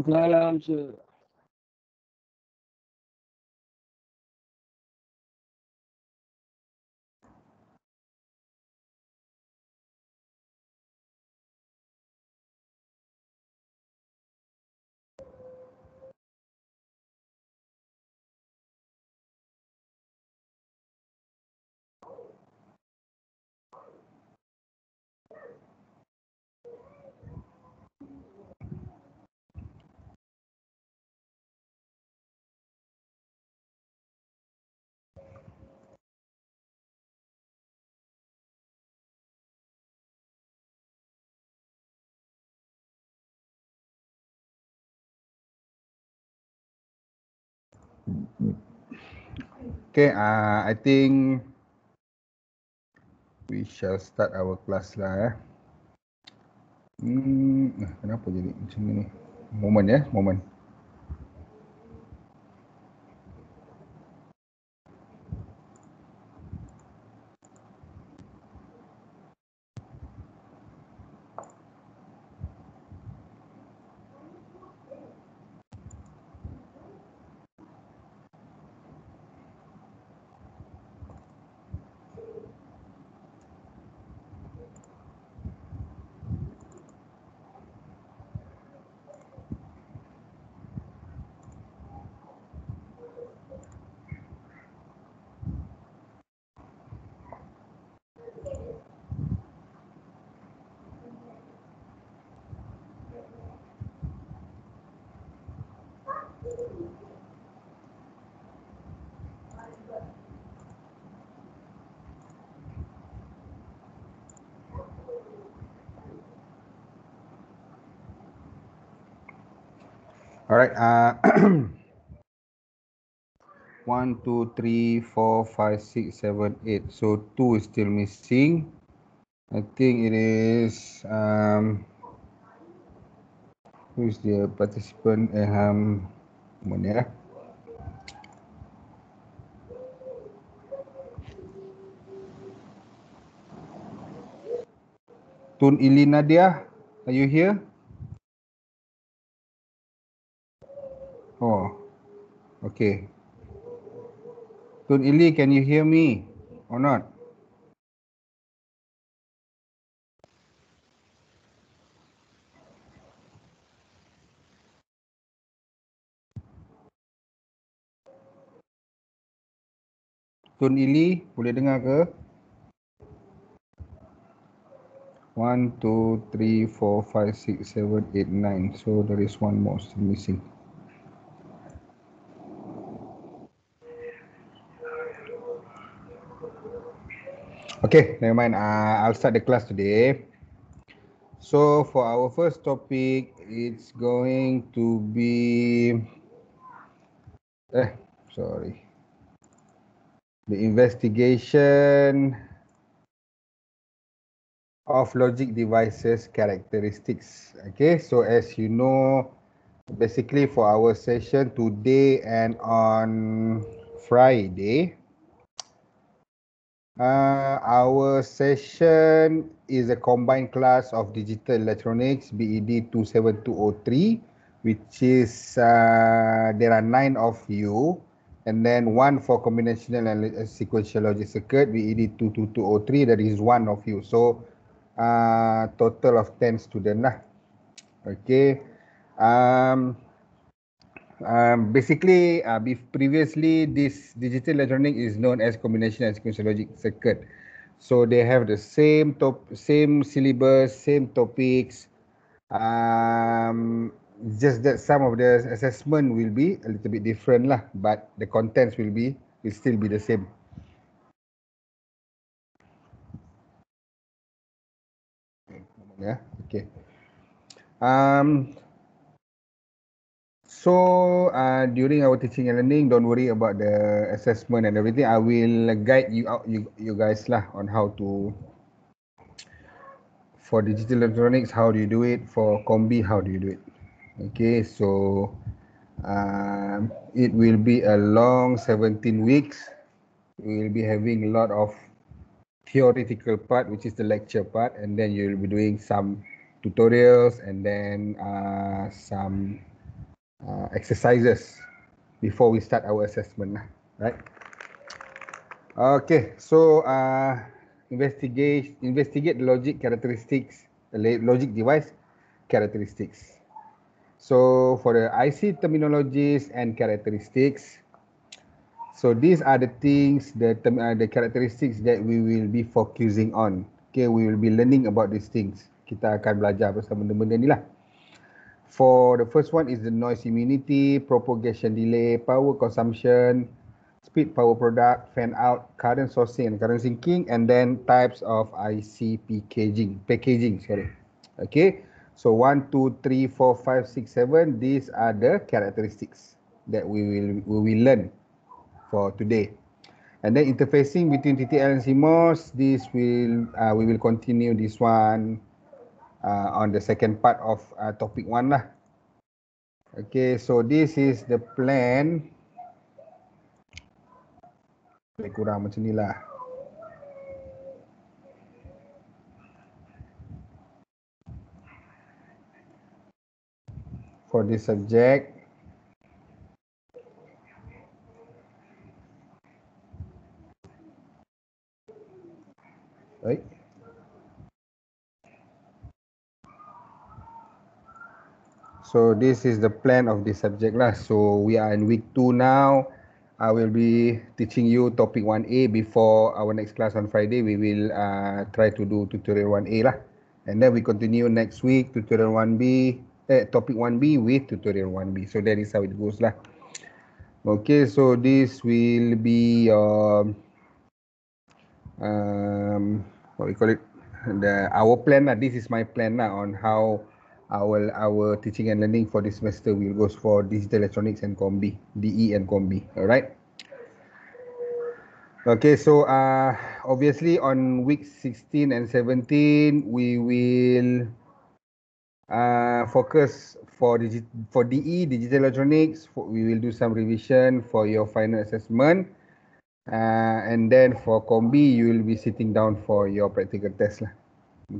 Glad I'm sure. Okay, uh, I think we shall start our class lah. Eh. Hmm, kenapa jadi macam ni? Moment ya, yeah, moment. Alright. Uh, one, two, three, four, five, six, seven, eight. So two is still missing. I think it is... Um, who is the participant? Eh, um, mana lah. Tun Ili Nadia, are you here? Okay. Tun Ili, can you hear me or not? Tun Ili, boleh dengar ke? One, two, three, four, five, six, seven, eight, nine. So there is one more missing. Okay, never mind. Uh, I'll start the class today. So for our first topic, it's going to be... Eh, sorry. The investigation of logic devices characteristics. Okay, so as you know, basically for our session today and on Friday, Uh, our session is a combined class of digital electronics BED 27203, which is uh, there are nine of you, and then one for combinational and sequential logic circuit BED 22203. That is one of you. So uh, total of 10 students. Lah. Okay. Um, um, basically, uh, previously this digital electronic is known as combination and sequential logic circuit. So they have the same top, same syllabus, same topics. Um, just that some of the assessment will be a little bit different lah, but the contents will be will still be the same. Yeah. Okay. Um, so uh, during our teaching and learning, don't worry about the assessment and everything. I will guide you out, you, you guys lah, on how to for digital electronics, how do you do it? For combi, how do you do it? Okay, so um, it will be a long 17 weeks. We will be having a lot of theoretical part, which is the lecture part, and then you'll be doing some tutorials and then uh, some uh, exercises before we start our assessment lah, right? Okay, so uh, investigate investigate the logic characteristics, the logic device characteristics. So for the IC terminologies and characteristics, so these are the things, the uh, the characteristics that we will be focusing on. Okay, we will be learning about these things. Kita akan belajar bersama benda-benda ni lah for the first one is the noise immunity, propagation delay, power consumption, speed power product, fan out, current sourcing and current sinking, and then types of IC packaging. Packaging, sorry. Okay. So one, two, three, four, five, six, seven. These are the characteristics that we will we will learn for today. And then interfacing between TTL and CMOS. This will uh, we will continue this one uh, on the second part of uh, topic one lah. Okay, so this is the plan. Lebih kurang macam ni lah. For this subject. Right. So this is the plan of this subject lah. So we are in week two now. I will be teaching you topic 1A before our next class on Friday. We will uh, try to do tutorial 1A lah. And then we continue next week tutorial 1B, eh, topic 1B with tutorial 1B. So that is how it goes lah. Okay, so this will be um, um, what we call it, the our plan lah. This is my plan lah on how our our teaching and learning for this semester will goes for digital electronics and combi DE and combi all right okay so uh obviously on week 16 and 17 we will uh focus for digit for DE digital electronics for, we will do some revision for your final assessment uh, and then for combi you will be sitting down for your practical test lah.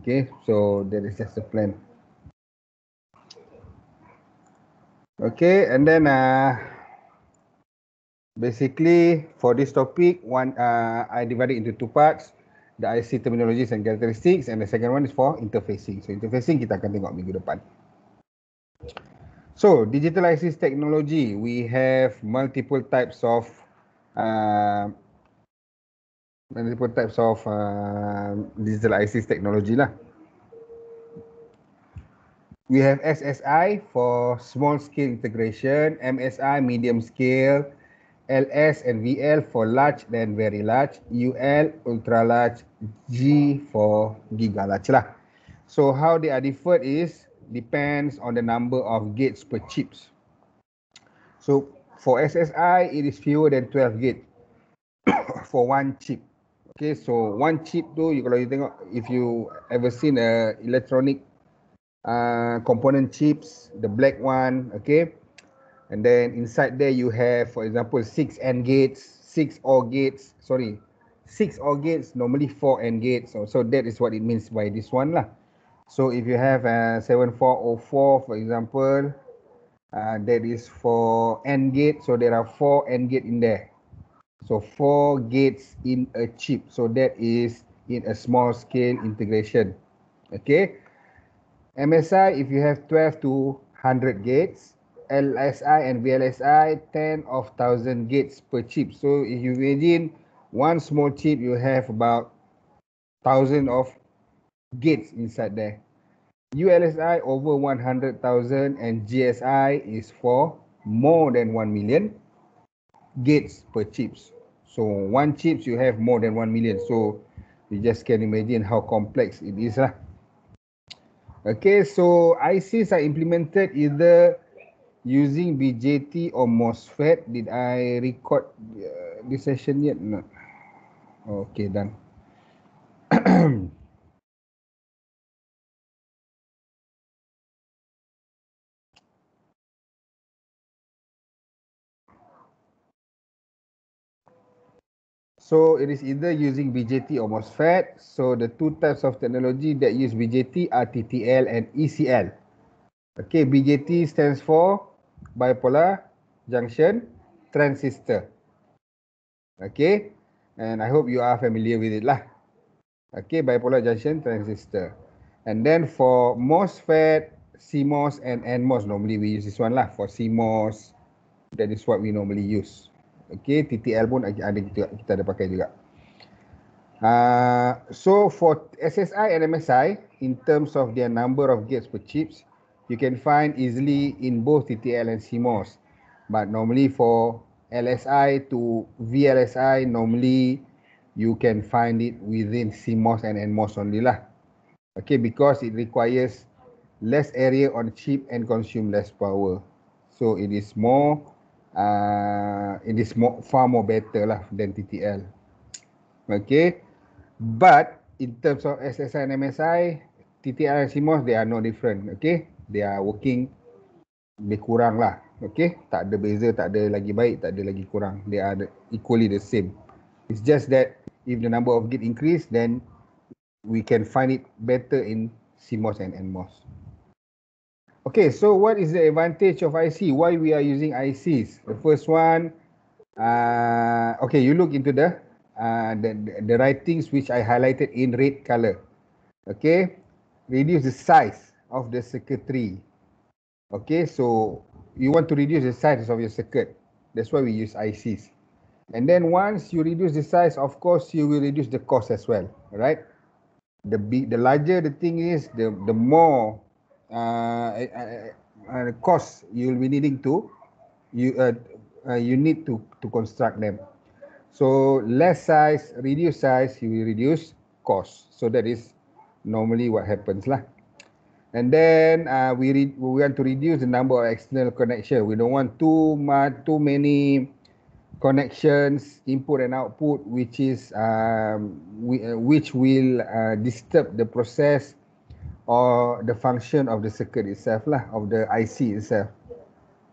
okay so that is just the plan Okay, and then uh, basically for this topic, one uh, I divided into two parts, the IC terminologies and characteristics, and the second one is for interfacing. So interfacing kita akan tengok minggu depan. So digital IC technology, we have multiple types of uh, multiple types of uh, digital IC technology lah. we have SSI for small scale integration, MSI medium scale, LS and VL for large then very large, UL ultra large, G for giga large lah. So how they are differed is depends on the number of gates per chips. So for SSI, it is fewer than 12 gate for one chip. Okay, so one chip tu, you, kalau you tengok, if you ever seen a electronic uh, component chips, the black one, okay? And then inside there you have, for example, six n gates, six OR gates, sorry, six OR gates, normally four n gates. So, so that is what it means by this one lah. So if you have uh, 7404, for example, uh, that is for N gate. So there are four n gate in there. So four gates in a chip. So that is in a small scale integration. Okay. MSI, if you have 12 to 100 gates, LSI and VLSI, 10 of 1000 gates per chip. So if you imagine one small chip, you have about 1000 of gates inside there. ULSI over 100,000 and GSI is for more than 1 million gates per chips. So one chips you have more than 1 million. So you just can imagine how complex it is. Lah. Okay, so ICs are implemented either using BJT or MOSFET. Did I record uh, this session yet? No. Okay, done. So it is either using BJT or MOSFET. So the two types of technology that use BJT are TTL and ECL. Okay, BJT stands for bipolar junction transistor. Okay, and I hope you are familiar with it lah. Okay, bipolar junction transistor. And then for MOSFET, CMOS and NMOS, normally we use this one lah. For CMOS, that is what we normally use. Okay, TTL pun ada kita, kita ada pakai juga. Uh, so for SSI and MSI, in terms of their number of gates per chips, you can find easily in both TTL and CMOS. But normally for LSI to VLSI, normally you can find it within CMOS and NMOS only lah. Okay, because it requires less area on chip and consume less power. So it is more uh, it is more, far more better lah than TTL. Okay. But in terms of SSI and MSI, TTL and CMOS, they are no different. Okay. They are working lebih kurang lah. Okay. Tak ada beza, tak ada lagi baik, tak ada lagi kurang. They are equally the same. It's just that if the number of gate increase, then we can find it better in CMOS and NMOS. Okay, so what is the advantage of IC? Why we are using ICs? The first one, uh, okay, you look into the, uh, the, the writings which I highlighted in red color. Okay, reduce the size of the circuitry. Okay, so you want to reduce the size of your circuit. That's why we use ICs. And then once you reduce the size, of course, you will reduce the cost as well, right? The big, the larger the thing is, the, the more uh, you'll be needing to you uh, uh, you need to to construct them. So less size, reduce size, you will reduce cost. So that is normally what happens lah. And then uh, we re- we want to reduce the number of external connection. We don't want too much, too many connections, input and output, which is um, we, uh, which will uh, disturb the process or the function of the circuit itself lah, of the IC itself.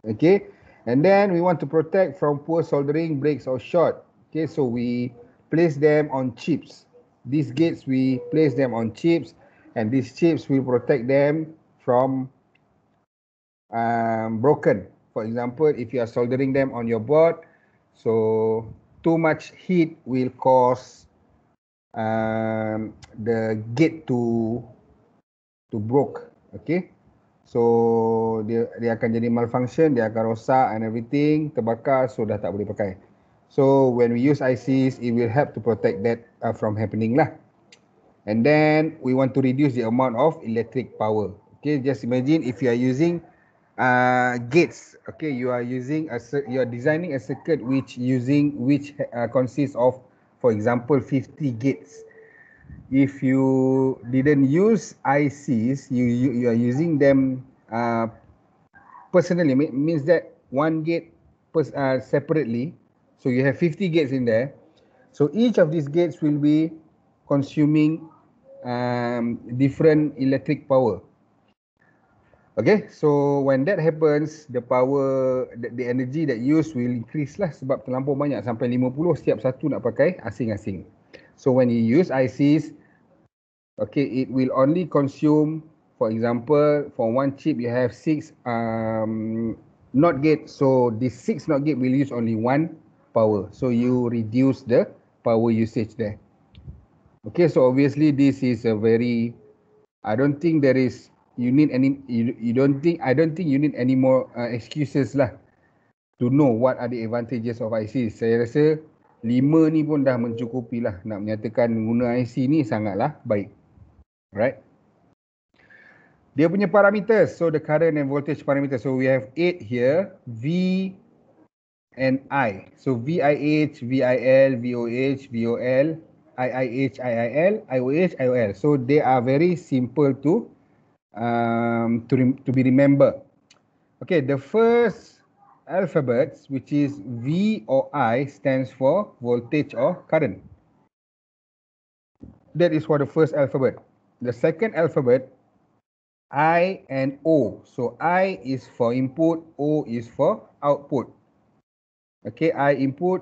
Okay, and then we want to protect from poor soldering, breaks or short. Okay, so we place them on chips. These gates, we place them on chips and these chips will protect them from um, broken. For example, if you are soldering them on your board, so too much heat will cause um, the gate to to broke okay so dia dia akan jadi malfunction dia akan rosak and everything terbakar so dah tak boleh pakai so when we use ICs it will help to protect that uh, from happening lah and then we want to reduce the amount of electric power okay just imagine if you are using uh, gates okay you are using a you are designing a circuit which using which uh, consists of for example 50 gates if you didn't use ICs, you you, you are using them uh, personally. It means that one gate pers- uh, separately. So you have 50 gates in there. So each of these gates will be consuming um, different electric power. Okay, so when that happens, the power, the, the energy that used will increase lah sebab terlampau banyak sampai 50 setiap satu nak pakai asing-asing. So when you use ICs, okay, it will only consume, for example, for one chip, you have six um, NOT gate. So the six NOT gate will use only one power. So you reduce the power usage there. Okay, so obviously this is a very, I don't think there is, you need any, you, you don't think, I don't think you need any more uh, excuses lah to know what are the advantages of ICs. Saya rasa lima ni pun dah mencukupi lah nak menyatakan guna IC ni sangatlah baik. Right? Dia punya parameter. So the current and voltage parameter. So we have 8 here. V and I. So VIH, VIL, VOH, VOL, IIH, IIL, IOH, IOL. So they are very simple to um, to, to be remember. Okay, the first alphabets, which is V or I, stands for voltage or current. That is for the first alphabet. The second alphabet, I and O. So I is for input, O is for output. Okay, I input,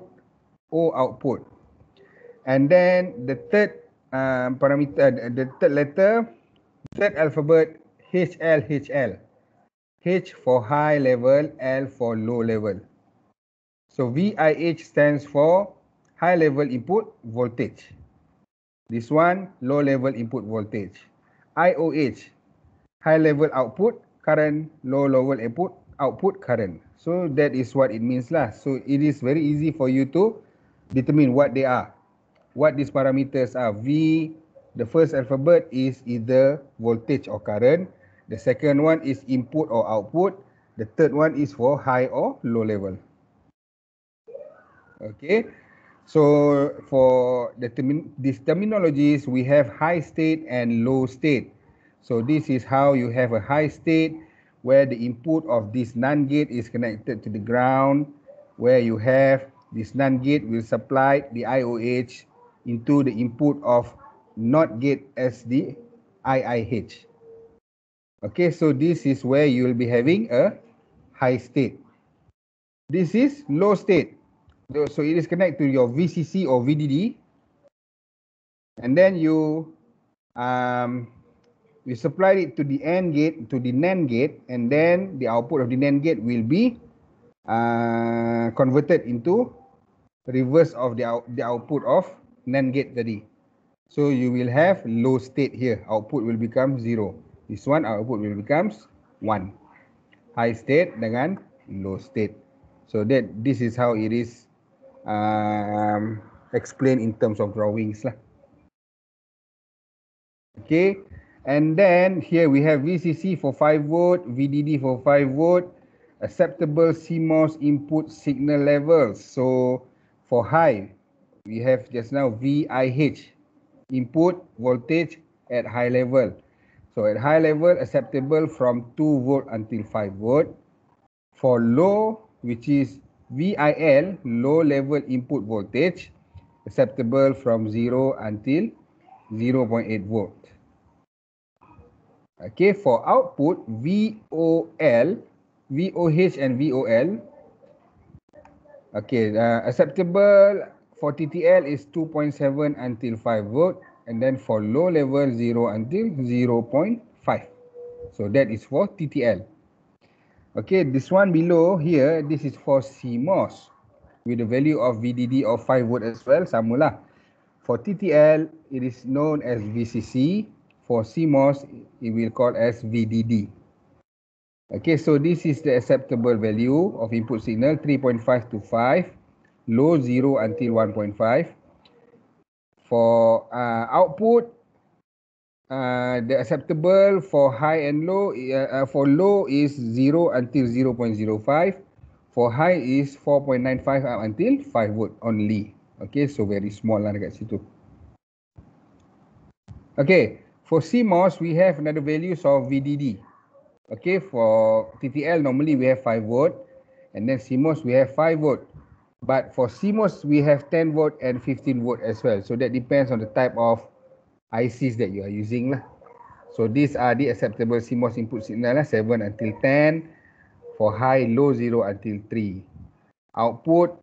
O output. And then the third um, parameter, uh, the third letter, third alphabet, HL, HL. H for high level, L for low level. So VIH stands for high level input voltage. This one, low level input voltage. IOH, high level output current, low level input output current. So that is what it means lah. So it is very easy for you to determine what they are. What these parameters are. V, the first alphabet is either voltage or current. The second one is input or output. The third one is for high or low level. Okay, so for the term these terminologies, we have high state and low state. So this is how you have a high state where the input of this NAND gate is connected to the ground, where you have this NAND gate will supply the IOH into the input of NOT gate as the IIH. Okay, so this is where you will be having a high state. This is low state. So it is connected to your VCC or VDD. And then you um, you supply it to the AND gate, to the NAND gate, and then the output of the NAND gate will be uh, converted into reverse of the, out, the output of NAND gate tadi. So you will have low state here. Output will become zero. This one output will becomes 1. High state dengan low state. So that this is how it is um, explained in terms of drawings lah. Okay. And then here we have VCC for 5 volt, VDD for 5 volt, acceptable CMOS input signal levels. So for high, we have just now VIH input voltage at high level. So at high level, acceptable from 2 volt until 5 volt. For low, which is VIL, low level input voltage, acceptable from 0 until 0.8 volt. Okay, for output, VOL, VOH and VOL, okay, uh, acceptable for TTL is 2.7 until 5 volt. and then for low level 0 until 0 0.5 so that is for TTL okay this one below here this is for CMOS with the value of VDD of 5 volt as well Samula, for TTL it is known as VCC for CMOS it will call as VDD okay so this is the acceptable value of input signal 3.5 to 5 low 0 until 1.5 for uh, output uh, the acceptable for high and low uh, uh for low is 0 until 0.05 for high is 4.95 up until 5 volt only okay so very small lah dekat situ okay for cmos we have another values of vdd okay for ttl normally we have 5 volt and then cmos we have 5 volt But for CMOS, we have 10 volt and 15 volt as well. So that depends on the type of ICs that you are using. Lah. So these are the acceptable CMOS input signal, 7 until 10. For high, low, 0 until 3. Output,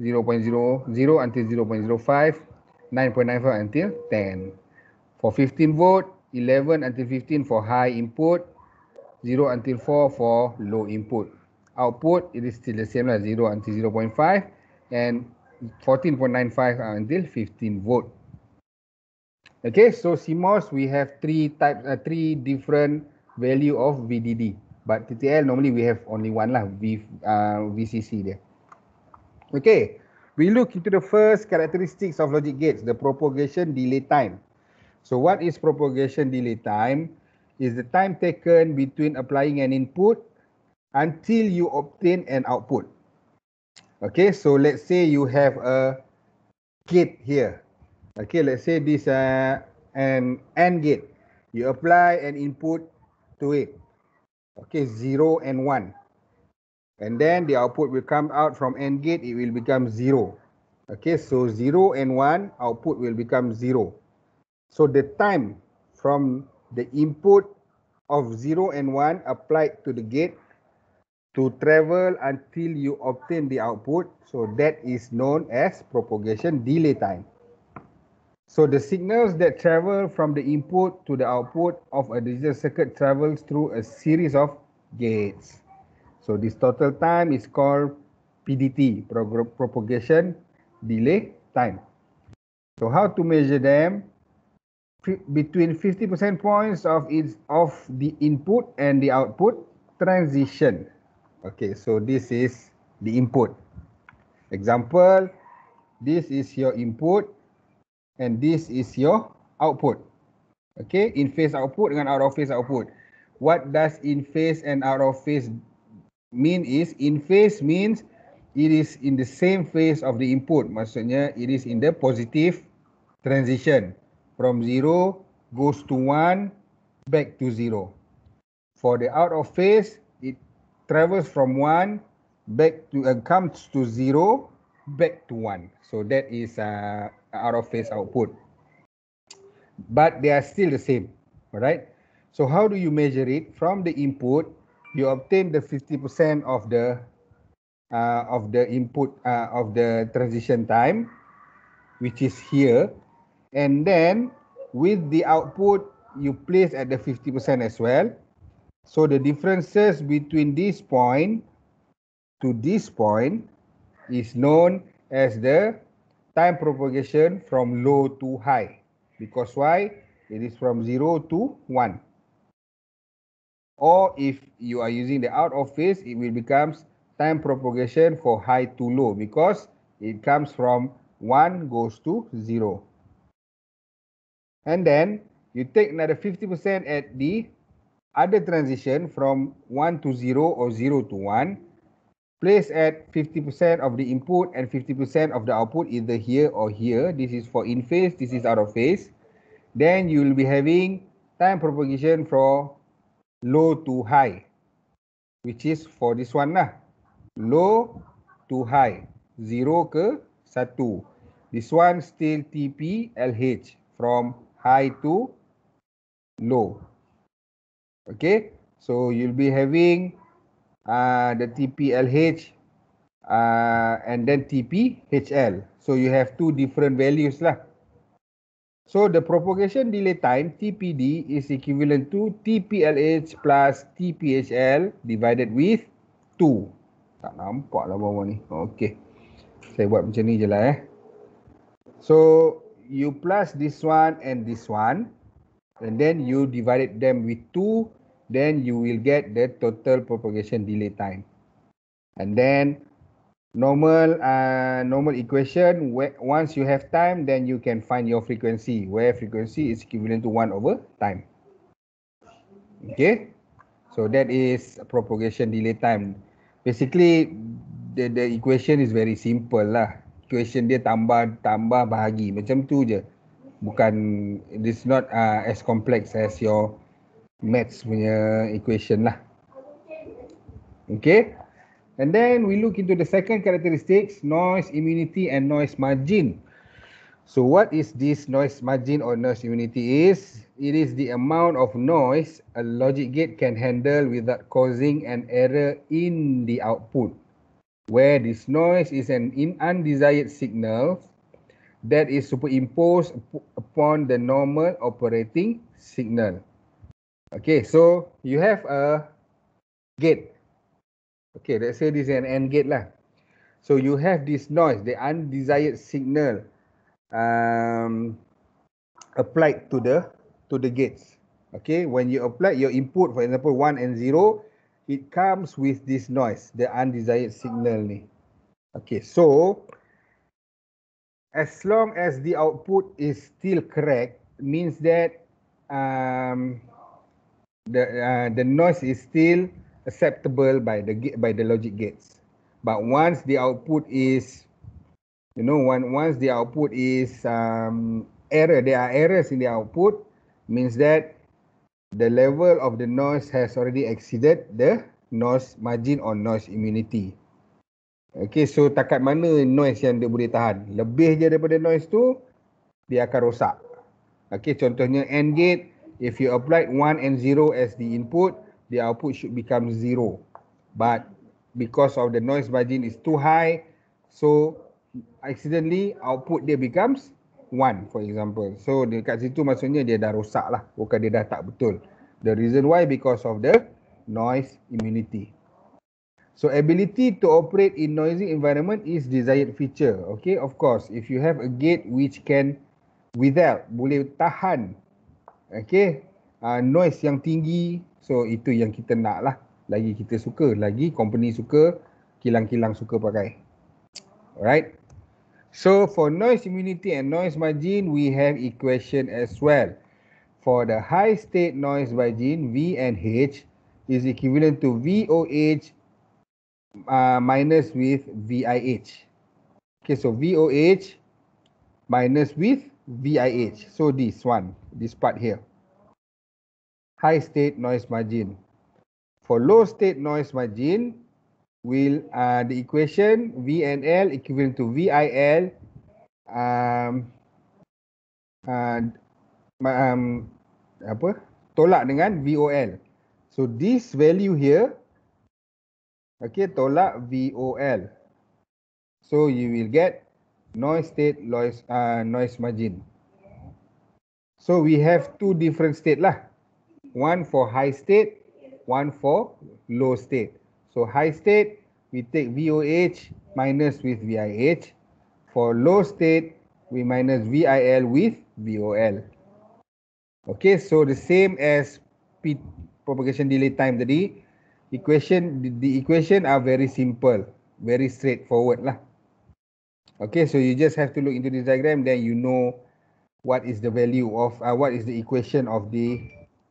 0, 0.0, 0 until 0 0.05, 9.95 until 10. For 15 volt, 11 until 15 for high input, 0 until 4 for low input output it is still the same as 0 until 0 0.5 and 14.95 until 15 volt okay so cmos we have three types uh, three different value of vdd but ttl normally we have only one lah v uh, vcc there okay we look into the first characteristics of logic gates the propagation delay time so what is propagation delay time is the time taken between applying an input until you obtain an output. Okay, so let's say you have a gate here. Okay, let's say this uh, an AND gate. You apply an input to it. Okay, 0 and 1. And then the output will come out from AND gate, it will become 0. Okay, so 0 and 1, output will become 0. So the time from the input of 0 and 1 applied to the gate to travel until you obtain the output. So that is known as propagation delay time. So the signals that travel from the input to the output of a digital circuit travels through a series of gates. So this total time is called PDT, propagation delay time. So how to measure them? Between 50% points of, its, of the input and the output transition Okay, so this is the input. Example, this is your input and this is your output. Okay, in-phase output dengan out-of-phase output. What does in-phase and out-of-phase mean is in-phase means it is in the same phase of the input. Maksudnya, it is in the positive transition. From zero goes to one, back to zero. For the out-of-phase, travels from one back to uh, comes to zero back to one. So that is uh, out of phase output. But they are still the same, alright. So how do you measure it from the input? You obtain the 50% of the uh, of the input uh, of the transition time, which is here, and then with the output you place at the 50% as well. So the differences between this point to this point is known as the time propagation from low to high. Because why? It is from 0 to 1. Or if you are using the out of phase, it will becomes time propagation for high to low because it comes from 1 goes to 0. And then you take another 50% at the other transition from 1 to 0 or 0 to 1, place at 50% of the input and 50% of the output either here or here. This is for in phase, this is out of phase. Then you will be having time propagation for low to high, which is for this one lah. Low to high, 0 ke 1. This one still TP LH from high to low. Okay, so you'll be having uh, the TPLH uh, and then TPHL. So you have two different values lah. So the propagation delay time TPD is equivalent to TPLH plus TPHL divided with 2. Tak nampak lah bawah ni. Okay. Saya buat macam ni je lah eh. So you plus this one and this one and then you divide them with two, then you will get the total propagation delay time and then normal uh, normal equation once you have time then you can find your frequency where frequency is equivalent to 1 over time okay so that is propagation delay time basically the the equation is very simple lah equation dia tambah tambah bahagi macam tu je bukan it's not uh, as complex as your maths punya equation lah okay and then we look into the second characteristics noise immunity and noise margin so what is this noise margin or noise immunity is it is the amount of noise a logic gate can handle without causing an error in the output where this noise is an undesired signal that is superimposed upon the normal operating signal. Okay, so you have a gate. Okay, let's say this is an end gate lah. So you have this noise, the undesired signal um, applied to the to the gates. Okay, when you apply your input, for example, one and zero, it comes with this noise, the undesired signal ni. Okay, so as long as the output is still correct, means that um, the uh, the noise is still acceptable by the by the logic gates. But once the output is, you know, one, once the output is um, error, there are errors in the output, means that the level of the noise has already exceeded the noise margin or noise immunity. Okay, so takat mana noise yang dia boleh tahan? Lebih je daripada noise tu, dia akan rosak. Okay, contohnya AND gate, if you apply 1 and 0 as the input, the output should become 0. But because of the noise margin is too high, so accidentally output dia becomes 1 for example. So dekat situ maksudnya dia dah rosak lah, bukan dia dah tak betul. The reason why because of the noise immunity. So ability to operate in noisy environment is desired feature. Okay, of course, if you have a gate which can without boleh tahan, okay, uh, noise yang tinggi, so itu yang kita nak lah. Lagi kita suka, lagi company suka, kilang-kilang suka pakai. Alright. So for noise immunity and noise margin, we have equation as well. For the high state noise margin, V and H, is equivalent to VOH uh, minus with VIH. Okay, so VOH minus with VIH. So this one, this part here. High state noise margin. For low state noise margin, will uh, the equation VNL equivalent to VIL um, uh, and um, apa? tolak dengan VOL. So this value here Okay, tolak VOL. So you will get noise state, noise, uh, noise margin. So we have two different state lah. One for high state, one for low state. So high state, we take VOH minus with VIH. For low state, we minus VIL with VOL. Okay, so the same as P propagation delay time tadi equation the, the equation are very simple very straightforward lah okay so you just have to look into this diagram then you know what is the value of uh, what is the equation of the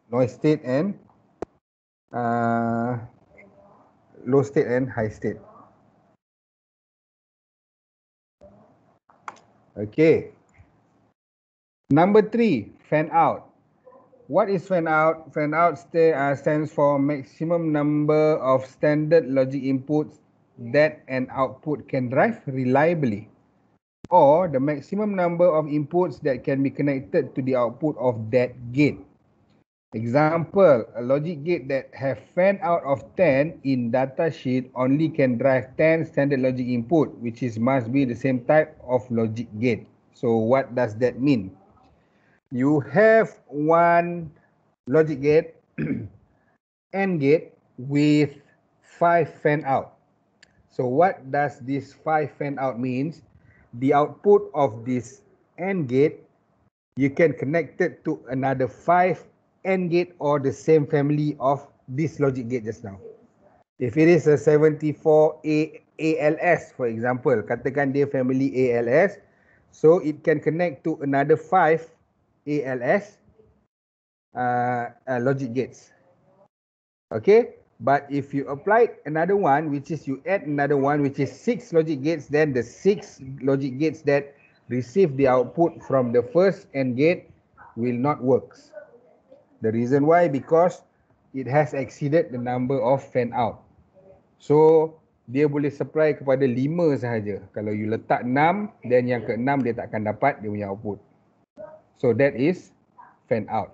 noise state and uh, low state and high state okay number three fan out what is fan out? Fan out uh, stands for maximum number of standard logic inputs that an output can drive reliably or the maximum number of inputs that can be connected to the output of that gate. Example, a logic gate that have fan out of 10 in data sheet only can drive 10 standard logic input, which is must be the same type of logic gate. So what does that mean? you have one logic gate AND gate with five fan out. So what does this five fan out means? The output of this AND gate, you can connect it to another five AND gate or the same family of this logic gate just now. If it is a 74A ALS, for example, katakan dia family ALS, so it can connect to another five ALS uh, uh, logic gates. Okay, but if you apply another one, which is you add another one, which is six logic gates, then the six logic gates that receive the output from the first AND gate will not work. The reason why, because it has exceeded the number of fan out. So, dia boleh supply kepada lima sahaja. Kalau you letak enam, then yang ke enam dia tak akan dapat dia punya output. So that is fan out.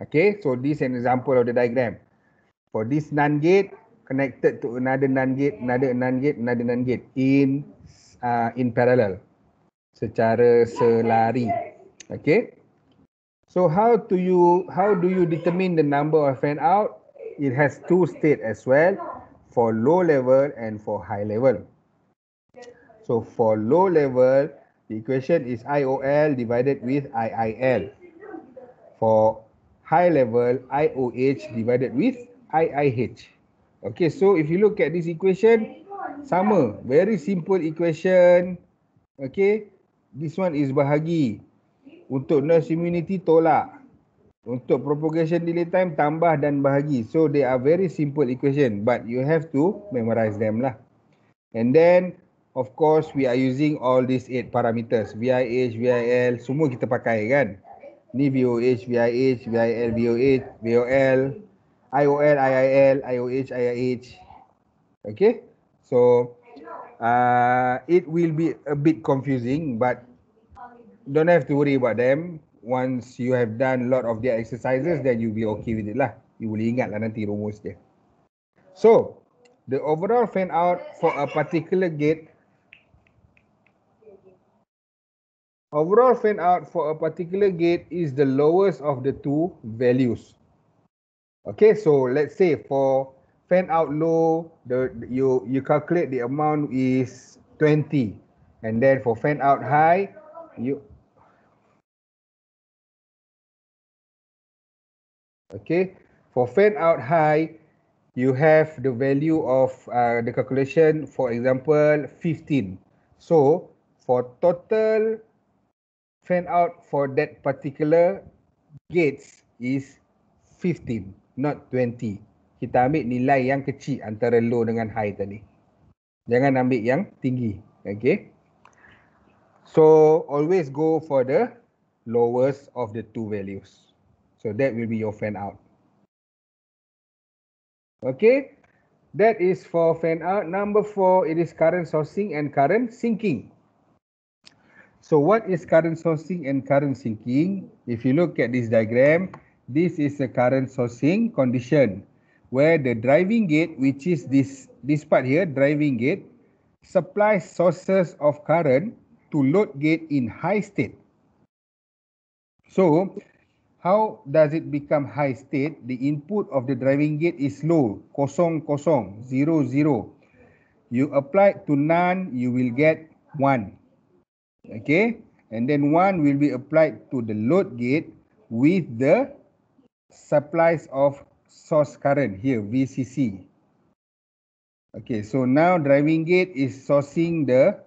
Okay, so this is an example of the diagram. For this NAND gate connected to another NAND gate, another NAND gate, another NAND gate in uh, in parallel, secara selari. Okay. So how do you how do you determine the number of fan out? It has two state as well, for low level and for high level. So for low level, The equation is IOL divided with IIL. For high level, IOH divided with IIH. Okay, so if you look at this equation, sama. Very simple equation. Okay, this one is bahagi. Untuk nurse immunity, tolak. Untuk propagation delay time, tambah dan bahagi. So, they are very simple equation. But you have to memorize them lah. And then, of course we are using all these eight parameters VIH, VIL, semua kita pakai kan ni VOH, VIH, VIL, VOH, VOL IOL, IIL, IOH, IIH okay so uh, it will be a bit confusing but don't have to worry about them once you have done lot of their exercises then you'll be okay with it lah you will ingat lah nanti rumus dia so the overall fan out for a particular gate Overall fan out for a particular gate is the lowest of the two values. Okay, so let's say for fan out low, the you you calculate the amount is 20. And then for fan out high, you okay for fan out high you have the value of uh, the calculation for example 15 so for total fan out for that particular gates is 15 not 20 kita ambil nilai yang kecil antara low dengan high tadi jangan ambil yang tinggi okey so always go for the lowest of the two values so that will be your fan out okey that is for fan out number 4 it is current sourcing and current sinking So what is current sourcing and current sinking? If you look at this diagram, this is a current sourcing condition where the driving gate, which is this, this part here, driving gate, supplies sources of current to load gate in high state. So how does it become high state? The input of the driving gate is low, kosong kosong, zero zero. You apply to none, you will get one. Okay. And then one will be applied to the load gate with the supplies of source current here, VCC. Okay, so now driving gate is sourcing the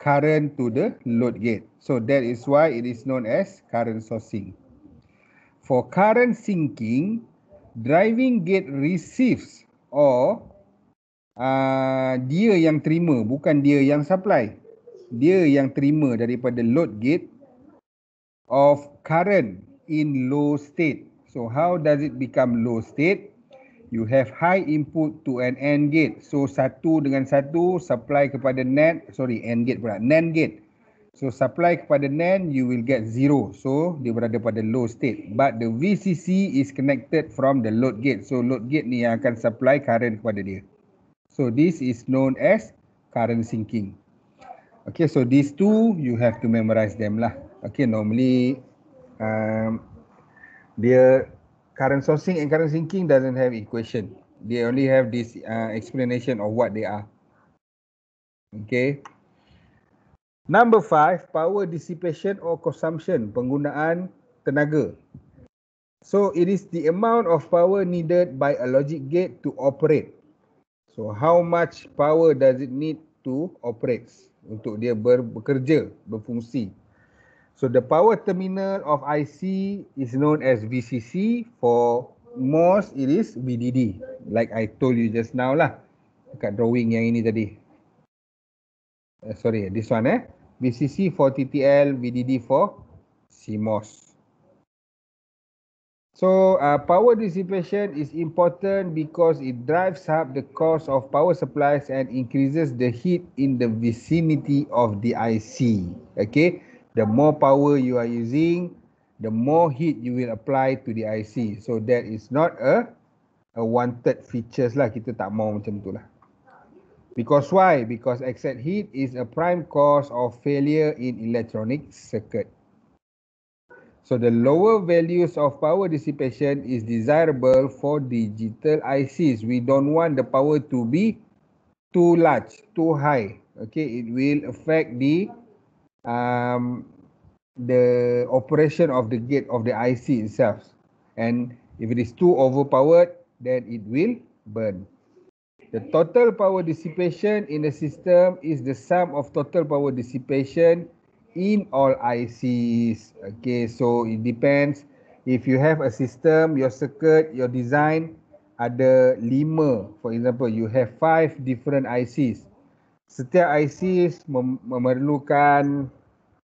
current to the load gate. So that is why it is known as current sourcing. For current sinking, driving gate receives or uh, dia yang terima, bukan dia yang supply dia yang terima daripada load gate of current in low state. So how does it become low state? You have high input to an AND gate. So satu dengan satu supply kepada NAND, sorry AND gate pula, NAND gate. So supply kepada NAND, you will get zero. So dia berada pada low state. But the VCC is connected from the load gate. So load gate ni yang akan supply current kepada dia. So this is known as current sinking. Okay, so these two you have to memorize them lah. Okay, normally um, dia current sourcing and current sinking doesn't have equation. They only have this uh, explanation of what they are. Okay. Number five, power dissipation or consumption, penggunaan tenaga. So it is the amount of power needed by a logic gate to operate. So how much power does it need to operate? untuk dia ber, bekerja, berfungsi. So the power terminal of IC is known as VCC. For most it is VDD. Like I told you just now lah. Dekat drawing yang ini tadi. Uh, sorry, this one eh. VCC for TTL, VDD for CMOS. So uh, power dissipation is important because it drives up the cost of power supplies and increases the heat in the vicinity of the IC. Okay, the more power you are using, the more heat you will apply to the IC. So that is not a a wanted features lah. Kita tak mau macam tu lah. Because why? Because excess heat is a prime cause of failure in electronic circuit. So the lower values of power dissipation is desirable for digital ICs. We don't want the power to be too large, too high. Okay, it will affect the um, the operation of the gate of the IC itself. And if it is too overpowered, then it will burn. The total power dissipation in the system is the sum of total power dissipation in all ICs. Okay, so it depends. If you have a system, your circuit, your design ada lima. For example, you have five different ICs. Setiap ICs memerlukan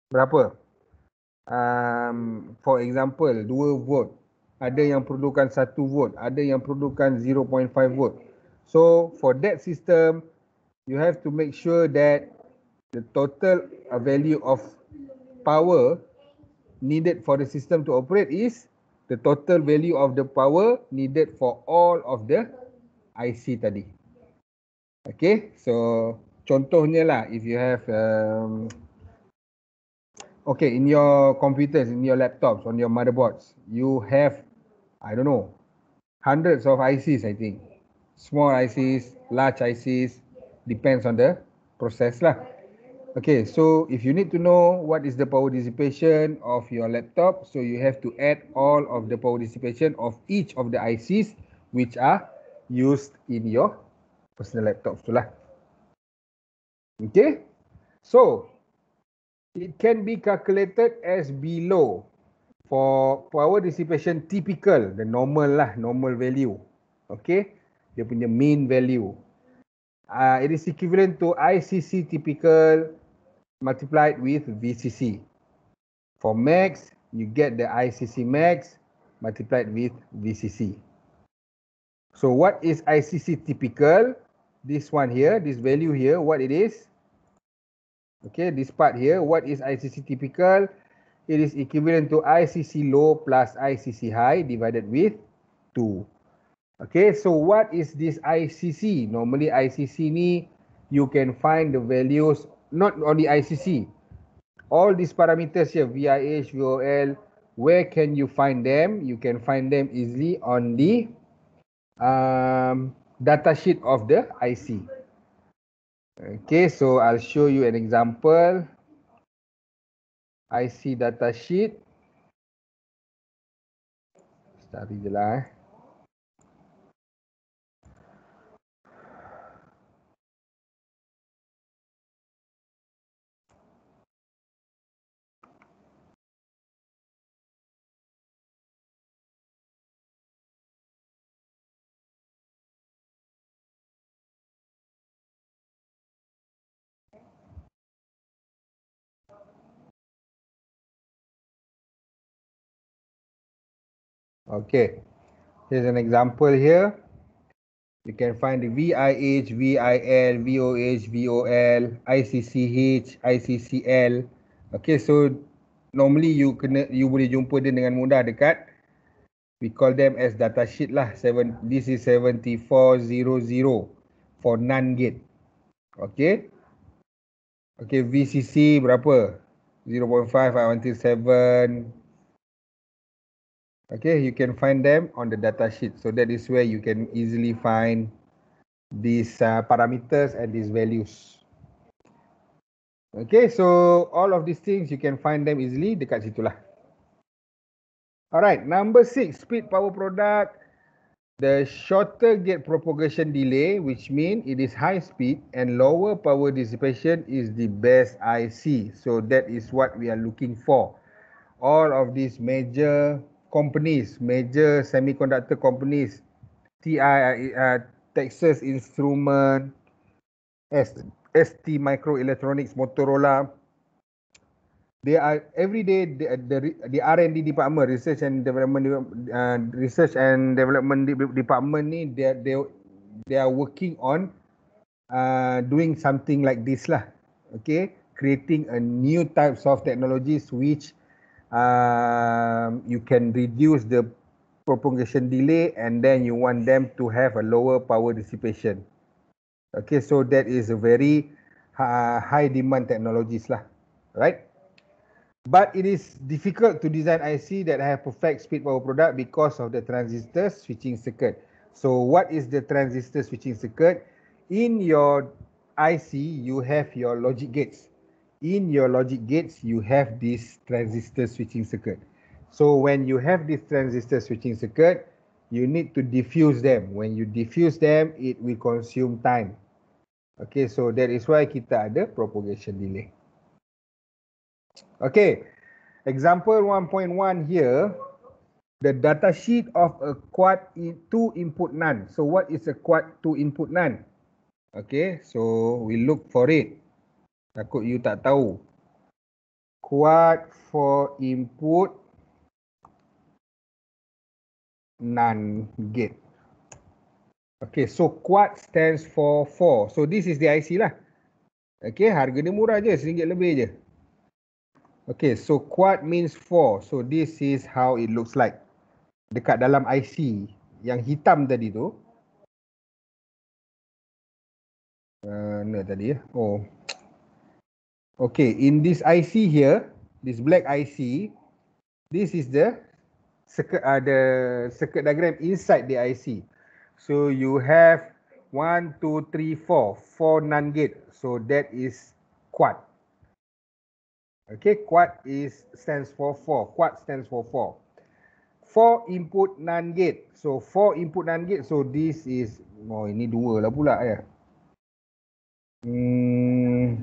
berapa? Um, for example, dua volt. Ada yang perlukan satu volt. Ada yang perlukan 0.5 volt. So, for that system, you have to make sure that the total value of power needed for the system to operate is the total value of the power needed for all of the IC tadi. Okay, so contohnya lah if you have um, okay in your computers, in your laptops, on your motherboards, you have I don't know hundreds of ICs I think, small ICs, large ICs, depends on the process lah. Okay, so if you need to know what is the power dissipation of your laptop, so you have to add all of the power dissipation of each of the ICs which are used in your personal laptop. Itulah. Okay, so it can be calculated as below for power dissipation typical, the normal lah, normal value. Okay, dia punya mean value. Uh, it is equivalent to ICC typical multiplied with VCC. For max, you get the ICC max multiplied with VCC. So what is ICC typical? This one here, this value here, what it is? Okay, this part here, what is ICC typical? It is equivalent to ICC low plus ICC high divided with 2. Okay, so what is this ICC? Normally ICC ni, you can find the values not only ICC. All these parameters here, VIH, VOL, where can you find them? You can find them easily on the um, data sheet of the IC. Okay, so I'll show you an example. IC data sheet. Start je lah eh. Okay, here's an example here. You can find the VIH, VIL, VOH, VOL, ICCH, ICCL. Okay, so normally you kena, you boleh jumpa dia dengan mudah dekat. We call them as data sheet lah. Seven, this is 7400 for NAND gate. Okay. Okay, VCC berapa? 0.5 until 7. Okay, you can find them on the data sheet. So that is where you can easily find these uh, parameters and these values. Okay, so all of these things you can find them easily dekat situ lah. Alright, number six, speed power product. The shorter gate propagation delay, which means it is high speed and lower power dissipation is the best IC. So that is what we are looking for. All of these major companies, major semiconductor companies, TI, uh, Texas Instrument, ST Microelectronics, Motorola. They are every day the the, the R&D department, research and development, uh, research and development department ni, they they they are working on uh, doing something like this lah, okay? Creating a new types of technologies which uh, um, you can reduce the propagation delay and then you want them to have a lower power dissipation. Okay, so that is a very uh, high demand technologies lah, right? But it is difficult to design IC that have perfect speed power product because of the transistor switching circuit. So what is the transistor switching circuit? In your IC, you have your logic gates in your logic gates, you have this transistor switching circuit. So when you have this transistor switching circuit, you need to diffuse them. When you diffuse them, it will consume time. Okay, so that is why kita ada propagation delay. Okay, example 1.1 here, the data sheet of a quad two input NAND. So what is a quad two input NAND? Okay, so we look for it. Takut you tak tahu. Quad for input NAND gate. Okay, so quad stands for 4. So this is the IC lah. Okay, harga dia murah je, rm lebih je. Okay, so quad means 4. So this is how it looks like. Dekat dalam IC yang hitam tadi tu. Mana uh, tadi ya? Oh, Okay, in this IC here, this black IC, this is the circuit, uh, the circuit diagram inside the IC. So you have one, two, three, four, four NAND gate. So that is quad. Okay, quad is stands for four. Quad stands for four. Four input NAND gate. So four input NAND gate. So this is oh ini dua lah pula ya. Hmm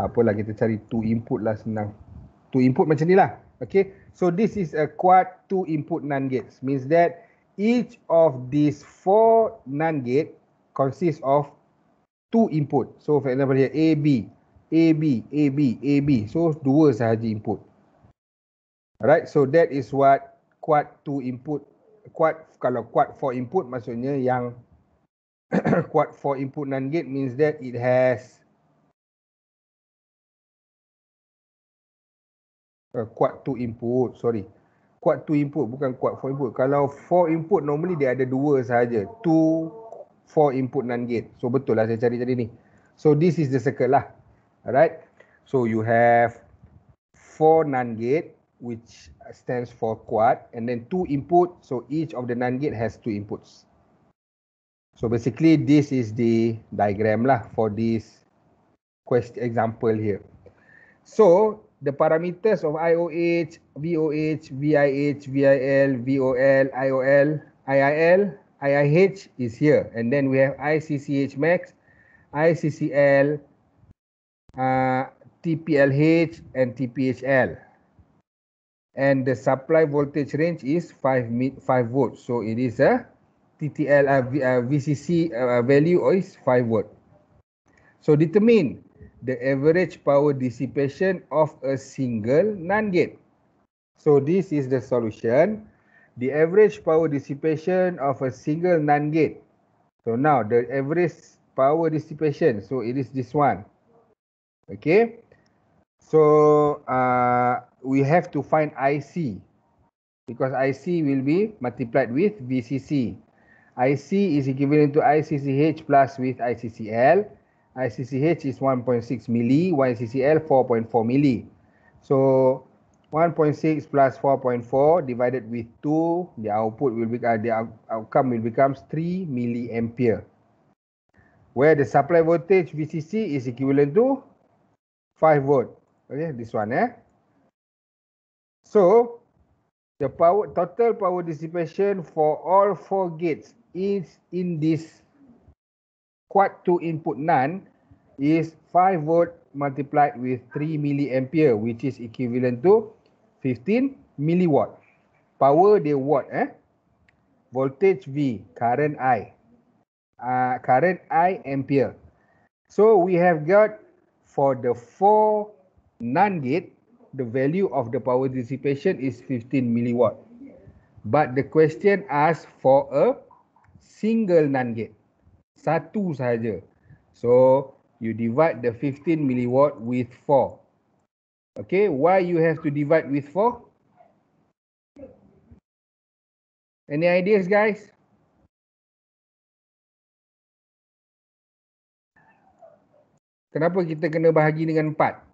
apalah kita cari two input lah senang. Two input macam ni lah. Okay. So this is a quad two input NAND gates. Means that each of these four NAND gate consists of two input. So for example here A, B. A, B, A, B, A, B. So dua sahaja input. Alright. So that is what quad two input. Quad, kalau quad four input maksudnya yang quad four input NAND gate means that it has uh, quad to input sorry quad to input bukan quad four input kalau four input normally dia ada dua sahaja, two four input nan gate so betul lah saya cari cari ni so this is the circuit lah alright so you have four nan gate which stands for quad and then two input so each of the nan gate has two inputs so basically this is the diagram lah for this quest example here so the parameters of IOH, VOH, VIH, VIL, VOL, IOL, IIL, IIH is here. And then we have ICCH max, ICCL, uh, TPLH, and TPHL. And the supply voltage range is 5, 5 volts. So it is a TTL, uh, VCC uh, uh, value is 5 volt. So determine the average power dissipation of a single NAND gate. So this is the solution. The average power dissipation of a single NAND gate. So now the average power dissipation. So it is this one. Okay. So uh, we have to find IC because IC will be multiplied with VCC. IC is equivalent to ICCH plus with ICCL. ICCH is 1.6 milli, YCCL 4.4 milli. So 1.6 plus 4.4 divided with 2, the output will be, uh, the outcome will becomes 3 milliampere. Where the supply voltage VCC is equivalent to 5 volt. Okay, this one, eh? So, the power total power dissipation for all four gates is in this quad 2 input NAND is 5 volt multiplied with 3 milliampere which is equivalent to 15 milliwatt. Power dia watt eh. Voltage V, current I. Uh, current I ampere. So we have got for the four NAND gate, the value of the power dissipation is 15 milliwatt. But the question asks for a single NAND gate. satu sahaja. So you divide the 15 milliwatt with 4. Okay, why you have to divide with 4? Any ideas guys? Kenapa kita kena bahagi dengan 4?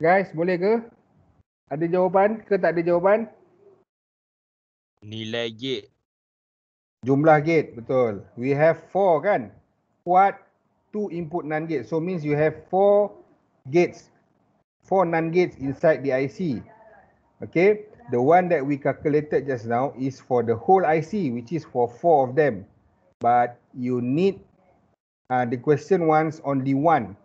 Guys, boleh ke? Ada jawapan ke tak ada jawapan? nilai gate. Jumlah gate, betul. We have four kan? Quad, two input NAND gate. So means you have four gates. Four NAND gates inside the IC. Okay. The one that we calculated just now is for the whole IC, which is for four of them. But you need uh, the question ones only one.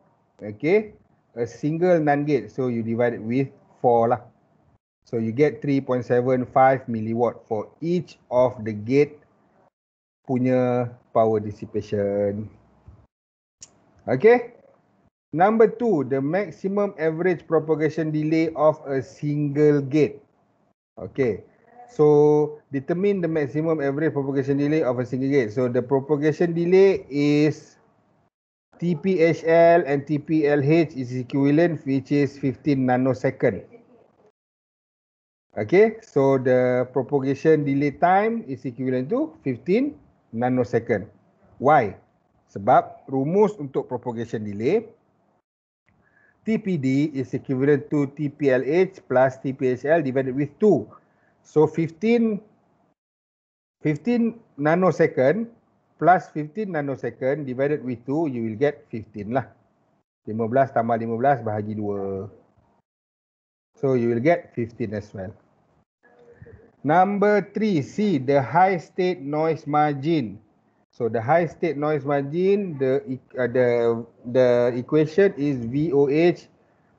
Okay. A single NAND gate. So you divide it with four lah. So you get 3.75 milliwatt for each of the gate punya power dissipation. Okay. Number two, the maximum average propagation delay of a single gate. Okay. So determine the maximum average propagation delay of a single gate. So the propagation delay is TPHL and TPLH is equivalent which is 15 nanosecond. Okay, so the propagation delay time is equivalent to 15 nanosecond. Why? Sebab rumus untuk propagation delay, TPD is equivalent to TPLH plus TPHL divided with 2. So 15, 15 nanosecond plus 15 nanosecond divided with 2, you will get 15 lah. 15 tambah 15 bahagi 2. So you will get 15 as well. Number three, C, the high state noise margin. So the high state noise margin, the uh, the the equation is VOH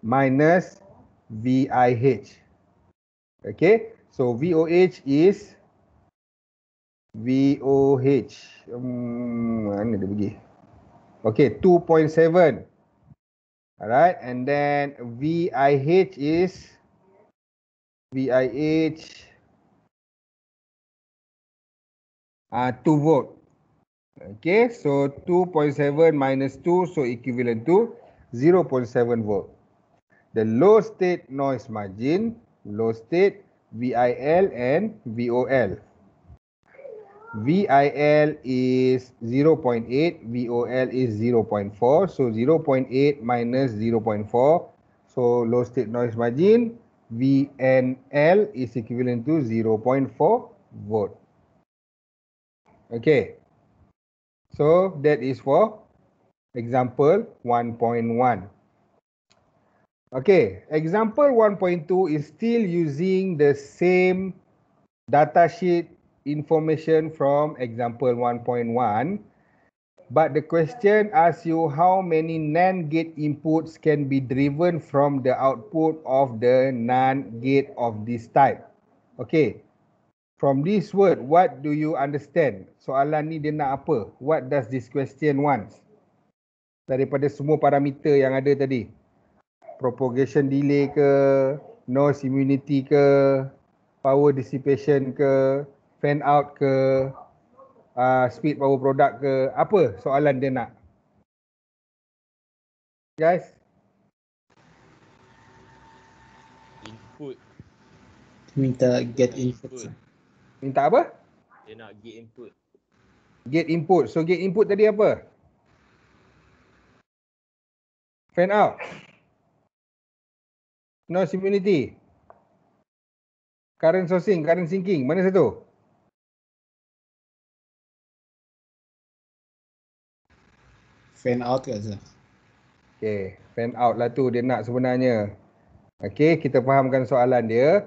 minus VIH. Okay, so VOH is VOH. Um, hmm, mana dia pergi? Okay, 2.7. Alright, and then VIH is VIH. uh, to vote. Okay, so 2.7 minus 2, so equivalent to 0 0.7 volt. The low state noise margin, low state VIL and VOL. VIL is 0 0.8, VOL is 0 0.4. So 0 0.8 minus 0 0.4. So low state noise margin VNL is equivalent to 0 0.4 volt. Okay. So that is for example 1.1. Okay. Example 1.2 is still using the same data sheet information from example 1.1. But the question asks you how many NAND gate inputs can be driven from the output of the NAND gate of this type. Okay. From this word, what do you understand? Soalan ni dia nak apa? What does this question want? Daripada semua parameter yang ada tadi. Propagation delay ke, noise immunity ke, power dissipation ke, fan out ke, uh, speed power product ke, apa soalan dia nak? Guys? Input. Minta get input. input. Minta apa? Dia nak get input. Get input. So get input tadi apa? Fan out. No immunity. Current sourcing, current sinking. Mana satu? Fan out ke Azhar? Okay, fan out lah tu dia nak sebenarnya. Okay, kita fahamkan soalan dia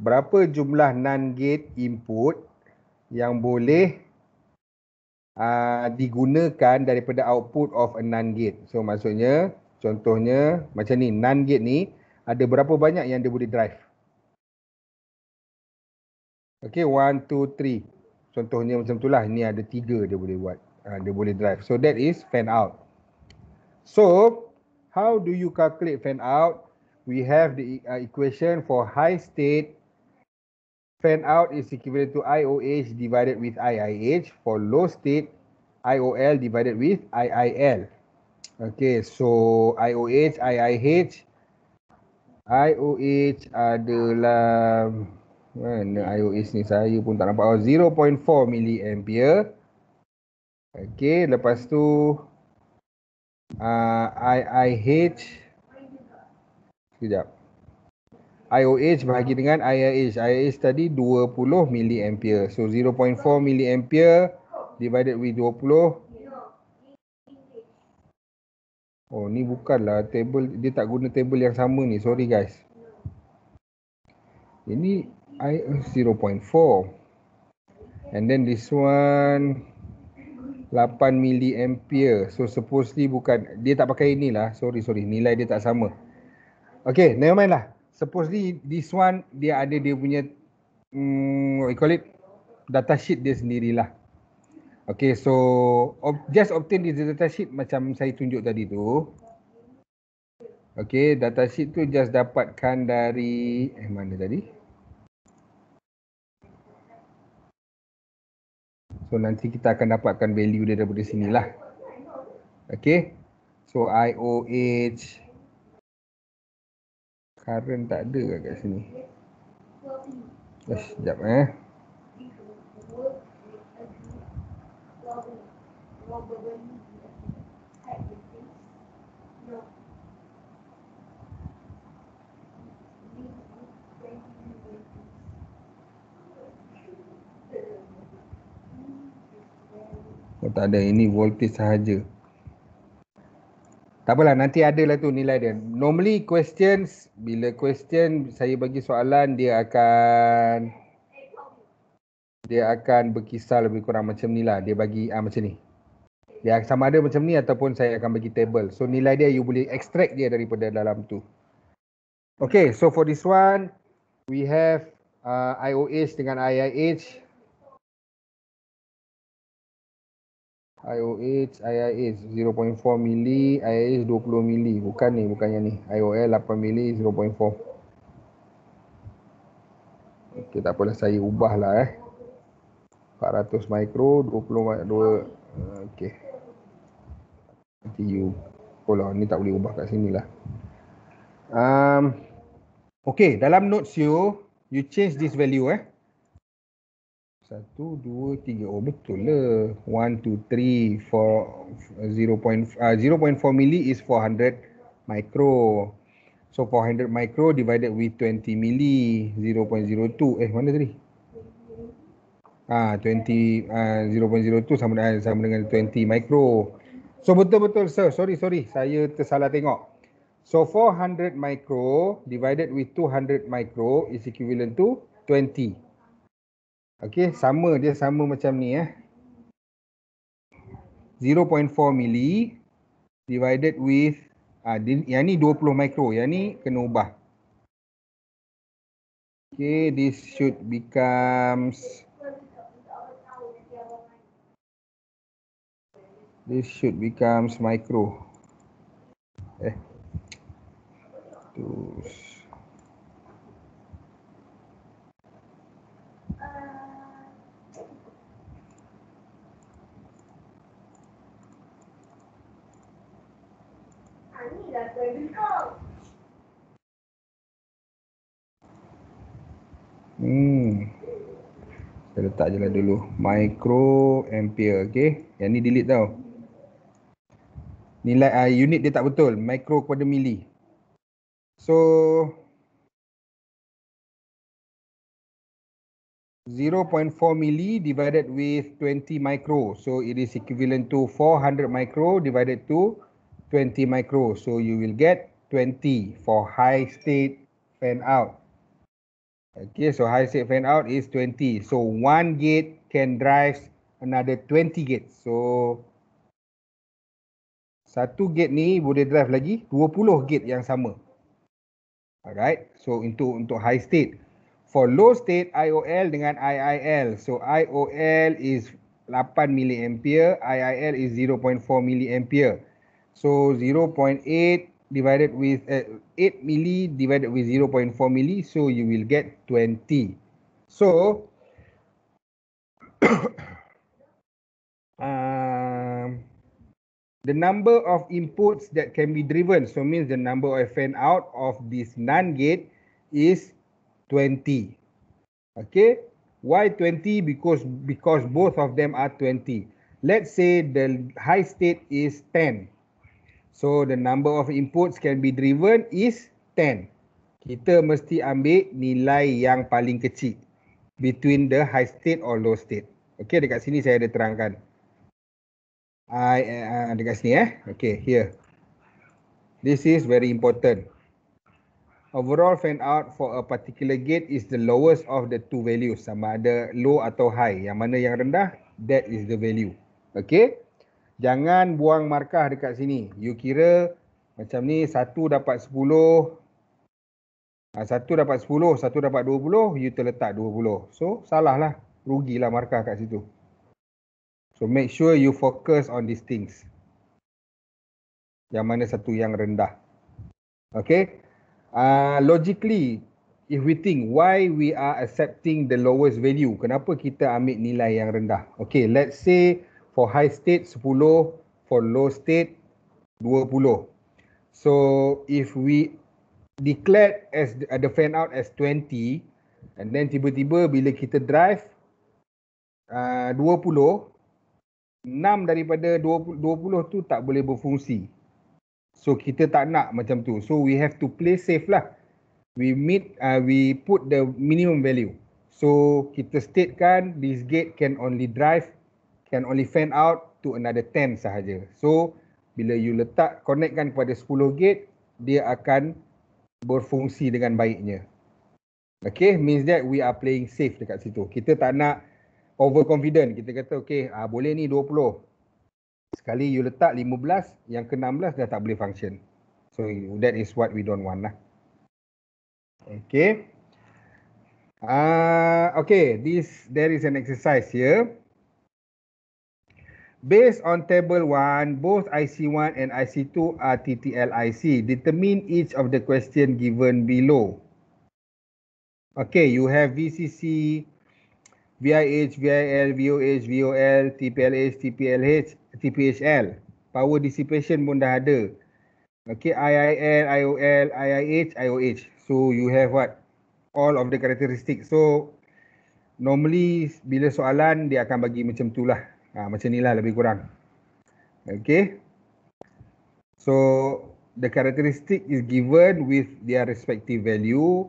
berapa jumlah NAND gate input yang boleh uh, digunakan daripada output of a NAND gate. So maksudnya contohnya macam ni NAND gate ni ada berapa banyak yang dia boleh drive. Okay, one, two, three. Contohnya macam tu lah, ni ada tiga dia boleh buat. Uh, dia boleh drive. So that is fan out. So, how do you calculate fan out? We have the uh, equation for high state fan out is equivalent to IOH divided with IIH for low state IOL divided with IIL. Okay, so IOH, IIH, IOH adalah mana IOH ni saya pun tak nampak. 0.4 milliampere. Okay, lepas tu uh, IIH sekejap. IOH bahagi dengan IIH. IIH tadi 20 mA. So 0.4 mA divided with 20. Oh ni bukanlah table. Dia tak guna table yang sama ni. Sorry guys. Ini I 0.4. And then this one 8 mA. So supposedly bukan. Dia tak pakai inilah. Sorry, sorry. Nilai dia tak sama. Okay, never mind lah supposedly this one dia ada dia punya mm, what you call it data sheet dia sendirilah. Okay so ob, just obtain this data sheet macam saya tunjuk tadi tu. Okay data sheet tu just dapatkan dari eh mana tadi? So nanti kita akan dapatkan value dia daripada sinilah. Okay. So IOH current tak ada ke lah kat sini Eh, sekejap eh Oh, tak ada ini voltage sahaja. Tak apalah nanti ada lah tu nilai dia. Normally questions bila question saya bagi soalan dia akan dia akan berkisar lebih kurang macam ni lah. Dia bagi ah, macam ni. Dia sama ada macam ni ataupun saya akan bagi table. So nilai dia you boleh extract dia daripada dalam tu. Okay so for this one we have uh, IOH dengan IIH. Ioh, IIS 0.4 mili, IIS 20 mili. Bukan ni, bukan yang ni. IOL 8 mili, 0.4. Okey, tak apalah saya ubahlah eh. 400 mikro, 20 2. Okey. Nanti you. Oh lah, ni tak boleh ubah kat sini lah. Um, Okey, dalam notes you, you change this value eh. Satu, dua, tiga. Oh betul lah. One, two, three, four, uh, 0.4 uh, 0.4 mili is 400 micro. So 400 micro divided with 20 mili, 0.02. Eh mana tadi? Ah, 20 uh, 0.02 sama dengan sama dengan 20 micro. So betul-betul sir, sorry sorry, saya tersalah tengok. So 400 micro divided with 200 micro is equivalent to 20. Okey, sama dia sama macam ni eh. 0.4 mili divided with ah uh, yang ni 20 mikro, yang ni kena ubah. Okay, this should becomes This should becomes micro. Eh. Tus. Hmm. Saya letak je lah dulu. Micro ampere. Okay. Yang ni delete tau. Nilai uh, ah, unit dia tak betul. Micro kepada mili. So. 0.4 mili divided with 20 micro. So it is equivalent to 400 micro divided to 20 micro. So you will get 20 for high state fan out. Okay, so high state fan out is 20. So one gate can drive another 20 gates. So satu gate ni boleh drive lagi 20 gate yang sama. Alright, so untuk untuk high state. For low state, IOL dengan IIL. So IOL is 8 mA, IIL is 0.4 mA. So divided with uh, 8 milli divided with 0 0.4 milli, so you will get 20. So, um, the number of inputs that can be driven, so means the number of fan out of this NAND gate is 20. Okay, why 20? Because, because both of them are 20. Let's say the high state is 10 So the number of inputs can be driven is 10. Kita mesti ambil nilai yang paling kecil between the high state or low state. Okay dekat sini saya ada terangkan. I, uh, dekat sini eh. Okay here. This is very important. Overall fan out for a particular gate is the lowest of the two values. Sama ada low atau high. Yang mana yang rendah, that is the value. Okay. Jangan buang markah dekat sini. You kira macam ni satu dapat sepuluh. Ah, satu dapat sepuluh, satu dapat dua puluh. You terletak dua puluh. So salah salahlah. Rugilah markah kat situ. So make sure you focus on these things. Yang mana satu yang rendah. Okay. Uh, logically, if we think why we are accepting the lowest value. Kenapa kita ambil nilai yang rendah. Okay, let's say for high state 10 for low state 20 so if we declare as the, uh, the fan out as 20 and then tiba-tiba bila kita drive uh, 20 6 daripada 20, 20 tu tak boleh berfungsi so kita tak nak macam tu so we have to play safe lah we meet uh, we put the minimum value so kita statekan this gate can only drive can only fan out to another 10 sahaja. So bila you letak connectkan kepada 10 gate, dia akan berfungsi dengan baiknya. Okay, means that we are playing safe dekat situ. Kita tak nak overconfident. Kita kata okay, ah, boleh ni 20. Sekali you letak 15, yang ke-16 dah tak boleh function. So that is what we don't want lah. Okay. Ah, uh, okay, this there is an exercise here. Based on table 1, both IC1 and IC2 are TTL IC. Determine each of the question given below. Okay, you have VCC, VIH, VIL, VOH, VOL, TPLH, TPLH, TPHL. Power dissipation pun dah ada. Okay, IIL, IOL, IIH, IOH. So you have what? All of the characteristics. So normally bila soalan dia akan bagi macam tu lah. Ha, macam lah, lebih kurang. Okay. So, the characteristic is given with their respective value.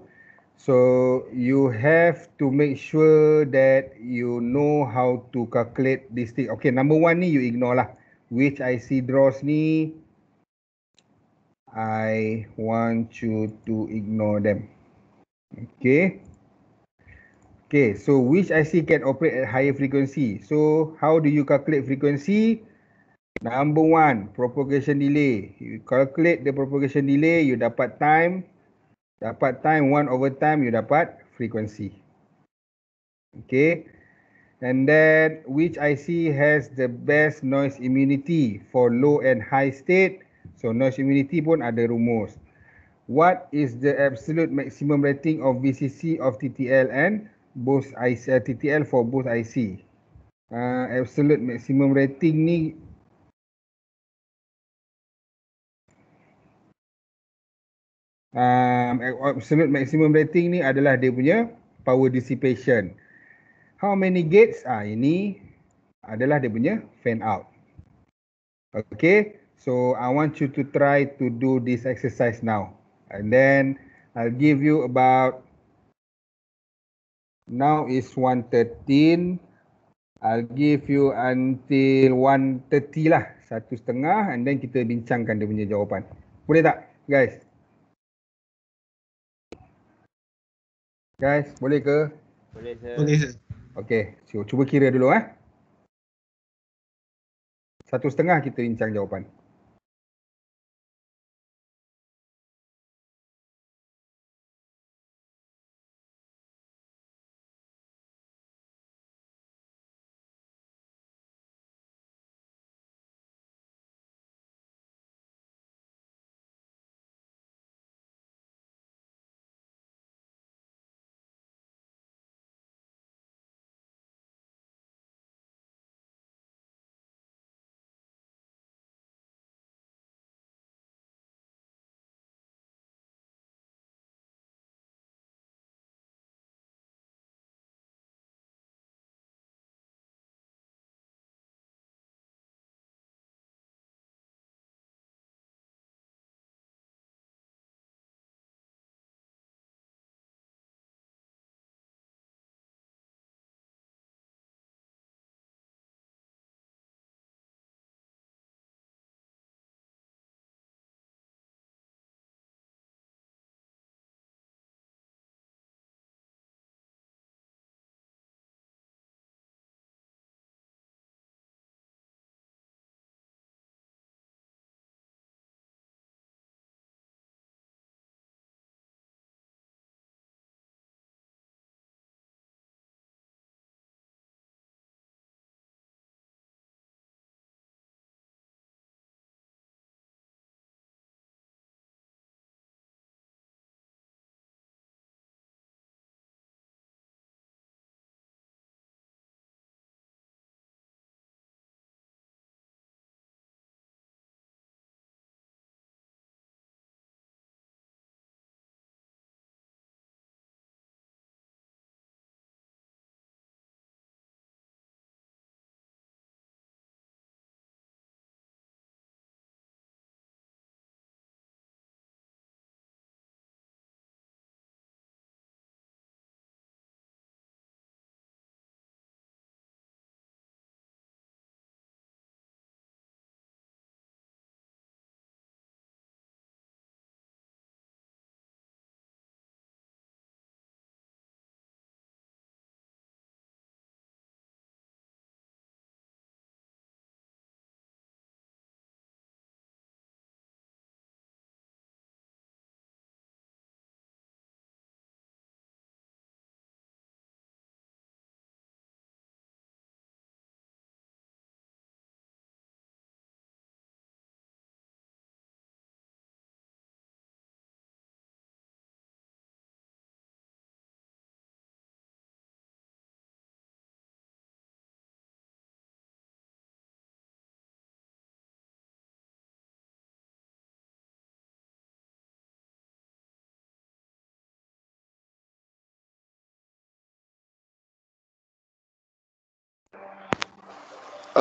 So, you have to make sure that you know how to calculate this thing. Okay, number one ni you ignore lah. Which I see draws ni, I want you to ignore them. Okay. Okay, so which IC can operate at higher frequency? So how do you calculate frequency? Number one, propagation delay. You calculate the propagation delay, you dapat time. Dapat time, 1 over time, you dapat frequency. Okay. And then, which IC has the best noise immunity for low and high state? So, noise immunity pun ada rumus. What is the absolute maximum rating of VCC of TTL and both uh, IC, TTL for both IC. Uh, absolute maximum rating ni um, absolute maximum rating ni adalah dia punya power dissipation. How many gates? Ah ini adalah dia punya fan out. Okay, so I want you to try to do this exercise now. And then I'll give you about Now is 1.13. I'll give you until 1.30 lah. Satu setengah and then kita bincangkan dia punya jawapan. Boleh tak guys? Guys, boleh ke? Boleh, sir. Okay, so, cuba kira dulu. Eh. Satu setengah kita bincang jawapan.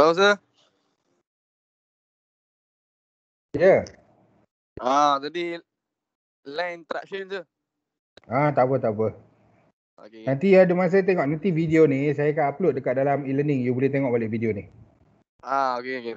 Hello, sir. Yeah. Ah, jadi line interruption tu. Ah, tak apa, tak apa. Okay. Nanti ada masa tengok nanti video ni saya akan upload dekat dalam e-learning. You boleh tengok balik video ni. Ah, okey okey.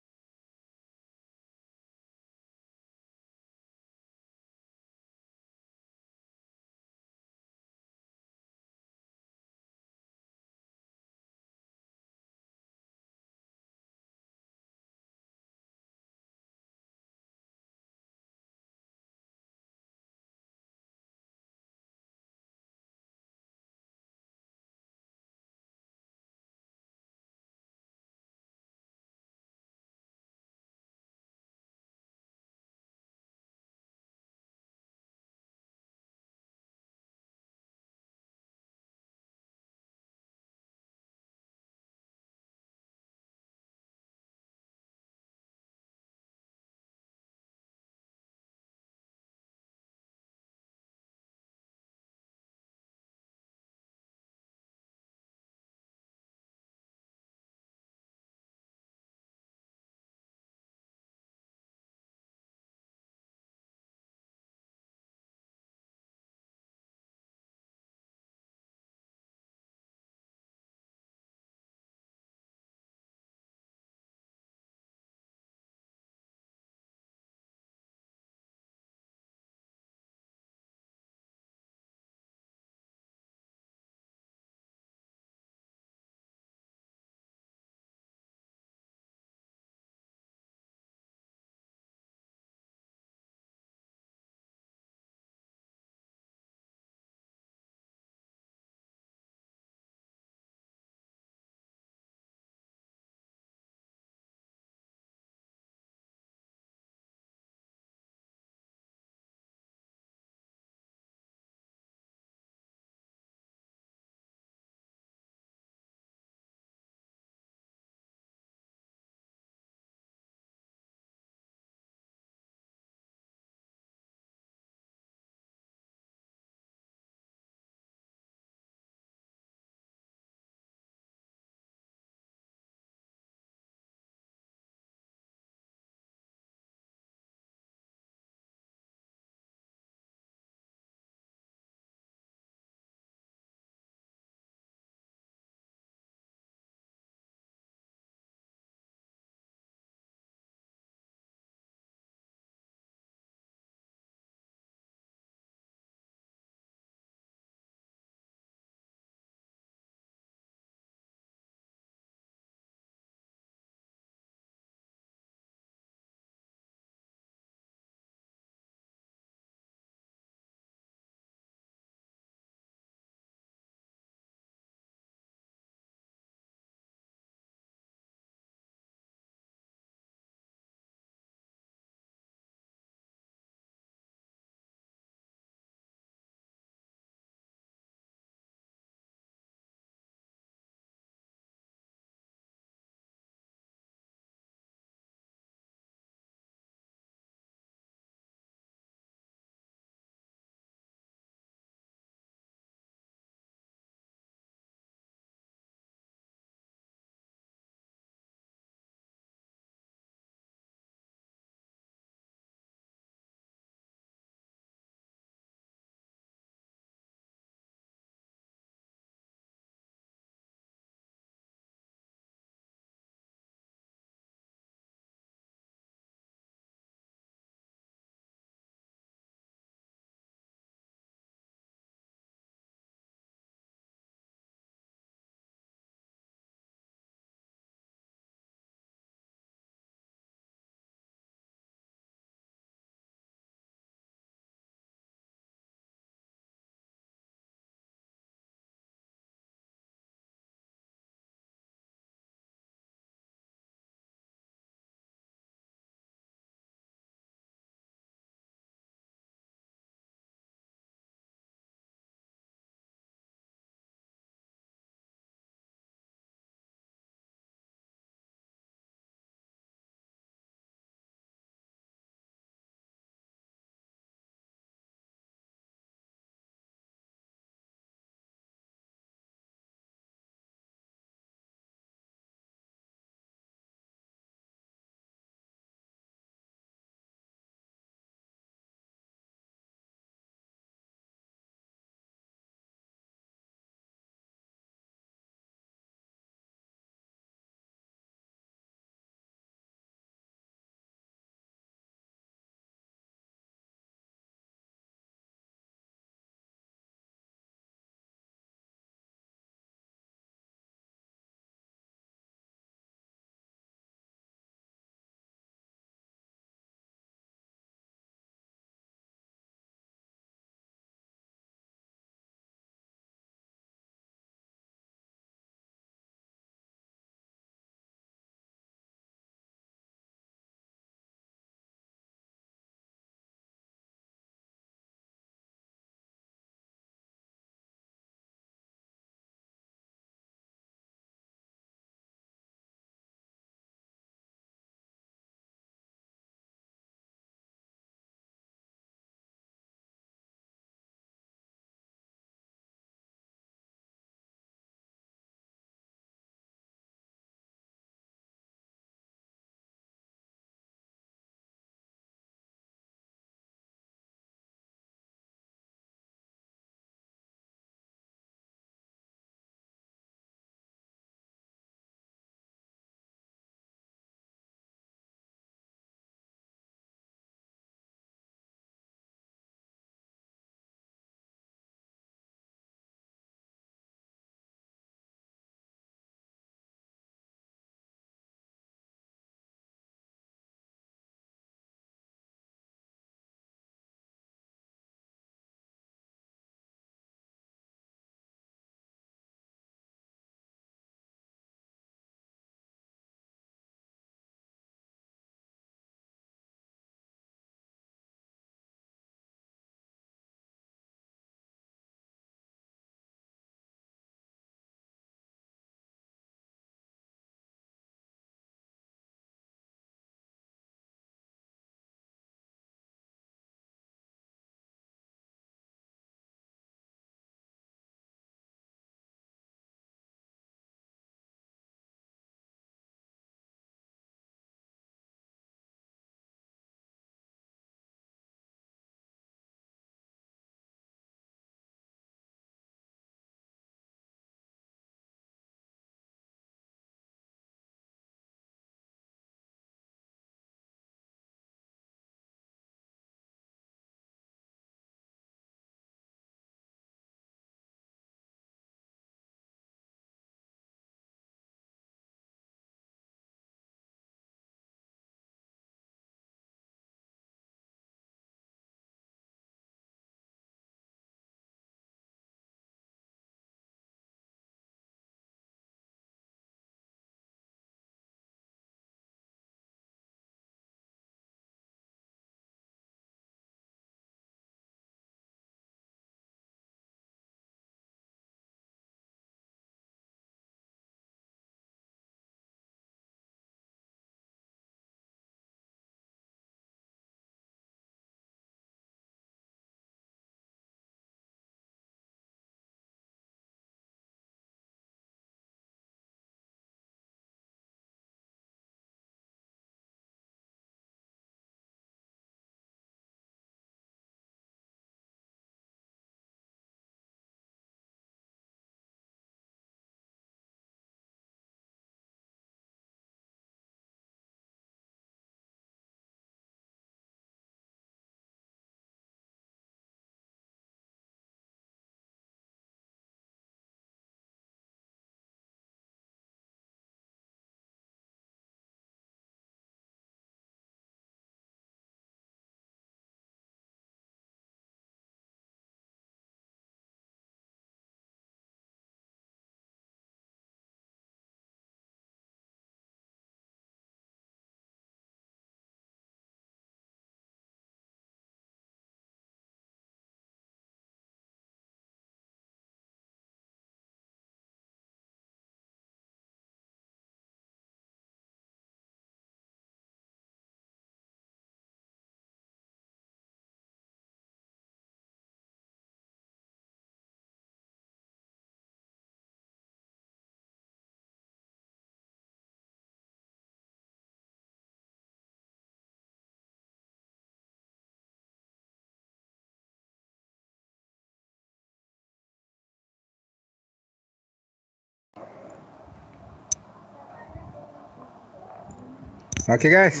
Okay, guys.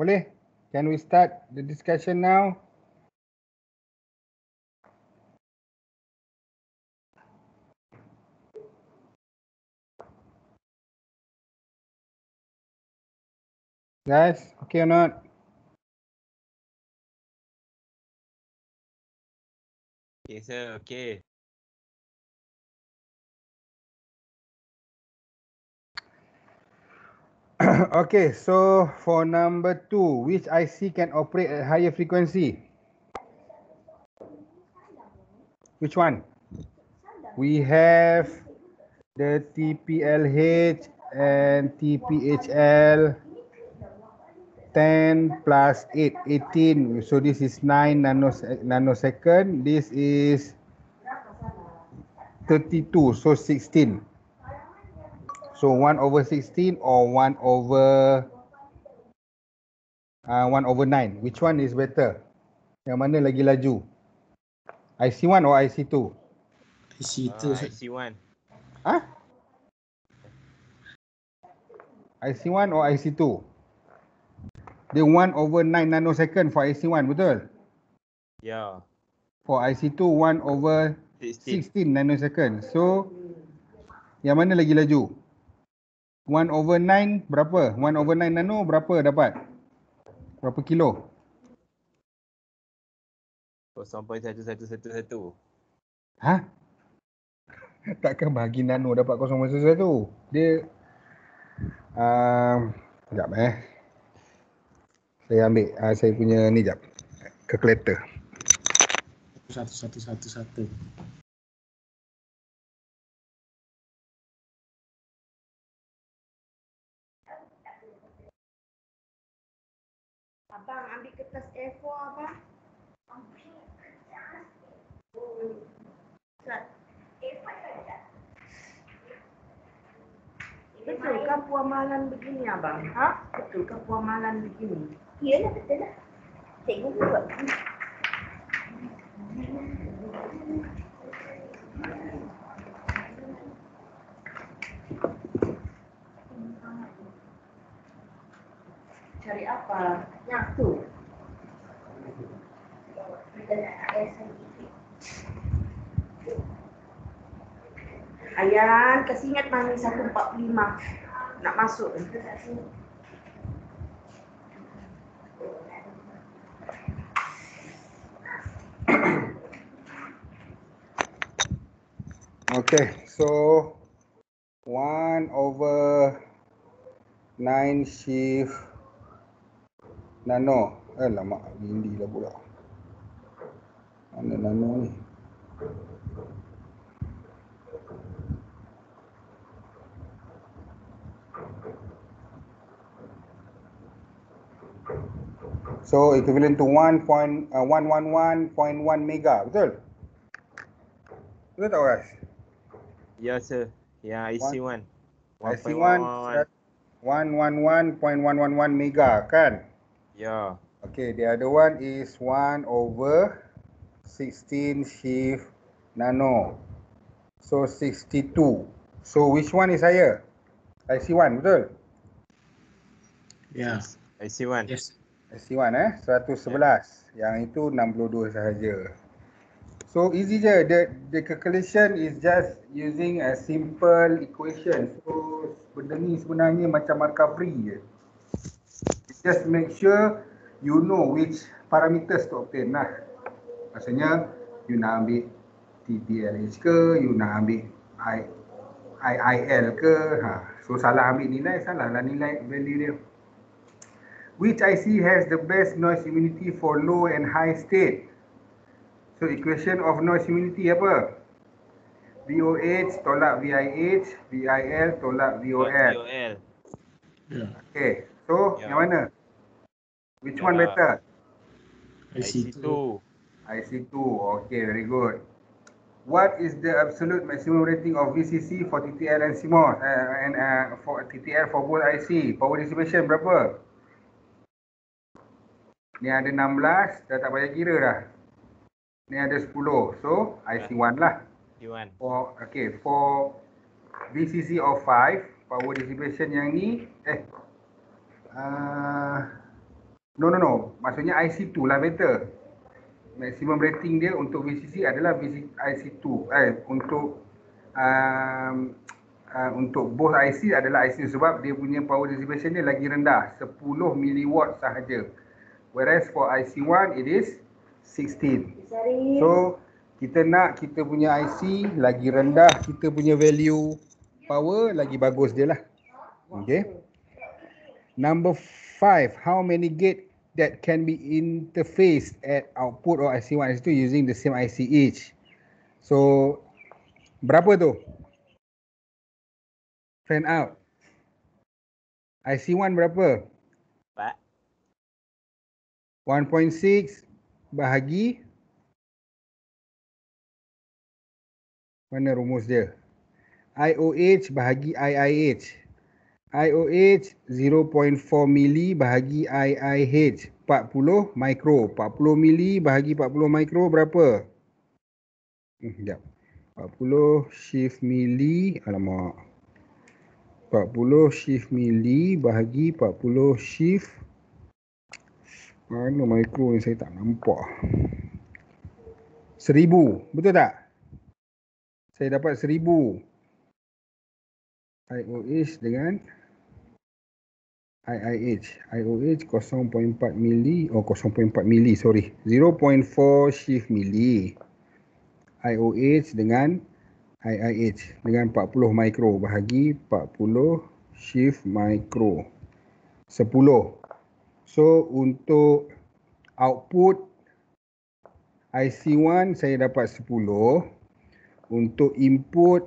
Boleh? Can we start the discussion now? Guys, okay or not? Okay, sir, okay. okay, so for number two, which IC can operate at higher frequency? Which one? We have the TPLH and TPHL 10 plus 8, 18. So this is 9 nanosecond. This is 32, so 16. So 1 over 16 or 1 over uh, 1 over 9. Which one is better? Yang mana lagi laju? IC1 or IC2? IC2. Uh, IC1. Huh? IC1 or IC2? The 1 over 9 nanosecond for IC1, betul? Yeah. For IC2, 1 over 16, 16 nanosecond. So, yang mana lagi laju? 1 over 9 berapa? 1 over 9 nano berapa dapat? Berapa kilo? 0.1111 Hah? Takkan bahagi nano dapat 0.1111 Dia uh, Sekejap eh Saya ambil uh, saya punya ni jap Calculator 1111 Betulkah malam begini, Abang? Ha? Betulkah malam begini? Iyalah, betul lah. Cikgu buat. Cari apa? Yang tu. Sayang, kasi ingat mami 145 Nak masuk Okay, so 1 over 9 shift nano. Eh, lama. Lindi lah pula. Mana nano ni? So equivalent to 1.111.1 uh, mega, betul? Betul tak Oras? Ya, yeah, sir. Ya, yeah, IC1. IC1 111.111 mega, kan? Ya. Yeah. Okay, the other one is 1 over 16 shift nano. So 62. So which one is higher? IC1, betul? Ya. Yes. Yeah. IC1. Yes. S1 eh 111 ya. yang itu 62 sahaja so easy je the the calculation is just using a simple equation so benda ni sebenarnya macam markah free je just make sure you know which parameters to obtain lah maksudnya you nak ambil TBLH ke you nak ambil I, IIL ke ha. so salah ambil nilai salah lah nilai value dia which IC has the best noise immunity for low and high state? So equation of noise immunity apa? VOH tolak VIH, VIL tolak VOL. VOL. Ya. Okay, so yeah. yang mana? Which yeah. one ya. better? IC2. IC2, okay very good. What is the absolute maximum rating of VCC for TTL and CMOS uh, and uh, for TTL for both IC? Power dissipation berapa? Ni ada 16, dah tak payah kira dah. Ni ada 10. So, IC1 lah. IC1. okay, for VCC of 5, power dissipation yang ni, eh. Uh, no, no, no. Maksudnya IC2 lah better. Maximum rating dia untuk VCC adalah VCC, IC2. Eh, untuk um, Uh, untuk both IC adalah IC sebab dia punya power dissipation dia lagi rendah 10 miliwatt sahaja. Whereas for IC1 it is 16. So kita nak kita punya IC lagi rendah kita punya value power lagi bagus dia lah. Okay. Number five, How many gate that can be interfaced at output of IC1 Is to using the same IC each? So berapa tu? Fan out. IC1 berapa? 1.6 bahagi mana rumus dia IOH bahagi IIH IOH 0.4 mili bahagi IIH 40 mikro 40 mili bahagi 40 mikro berapa sekejap hmm, 40 shift mili alamak 40 shift mili bahagi 40 shift mana mikro ni saya tak nampak. Seribu. Betul tak? Saya dapat seribu. IOH dengan IIH. IOH 0.4 mili. Oh 0.4 mili. Sorry. 0.4 shift mili. IOH dengan IIH. Dengan 40 mikro. Bahagi 40 shift mikro. 10. So untuk output IC1 saya dapat 10. Untuk input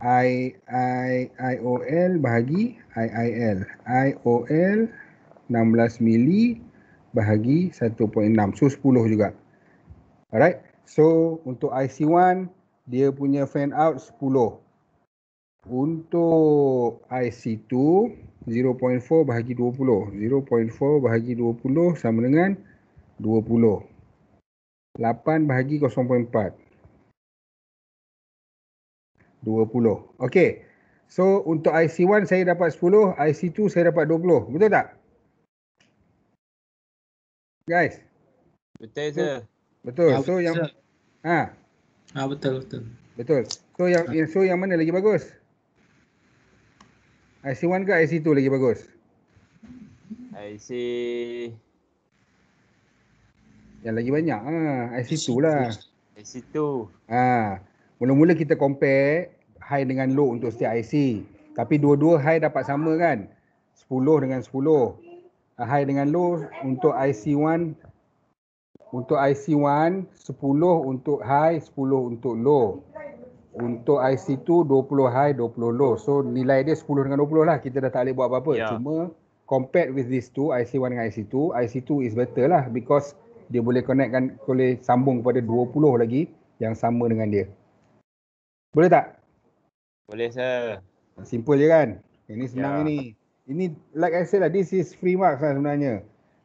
I I IOL bahagi IIL. IOL 16 mili bahagi 1.6. So 10 juga. Alright. So untuk IC1 dia punya fan out 10. Untuk IC2 0.4 bahagi 20. 0.4 bahagi 20 sama dengan 20. 8 bahagi 0.4. 20. Okey. So untuk IC1 saya dapat 10, IC2 saya dapat 20. Betul tak? Guys. Betul saya. Betul. Ya, so yang ha. Ah ha, betul betul. Betul. So yang ha. so yang mana lagi bagus? IC1 ke IC2 lagi bagus? IC yang lagi banyak ha ah, IC2 lah. IC2. Ha. Ah, mula-mula kita compare high dengan low untuk setiap IC. Tapi dua-dua high dapat sama kan? 10 dengan 10. Ah, high dengan low untuk IC1 untuk IC1 10 untuk high 10 untuk low untuk IC tu 20 high 20 low so nilai dia 10 dengan 20 lah kita dah tak boleh buat apa-apa yeah. cuma compared with this two IC1 dengan IC2 IC2 is better lah because dia boleh connectkan boleh sambung kepada 20 lagi yang sama dengan dia boleh tak boleh sir simple je kan ini eh, senang yeah. ini ini like I said lah this is free mark lah sebenarnya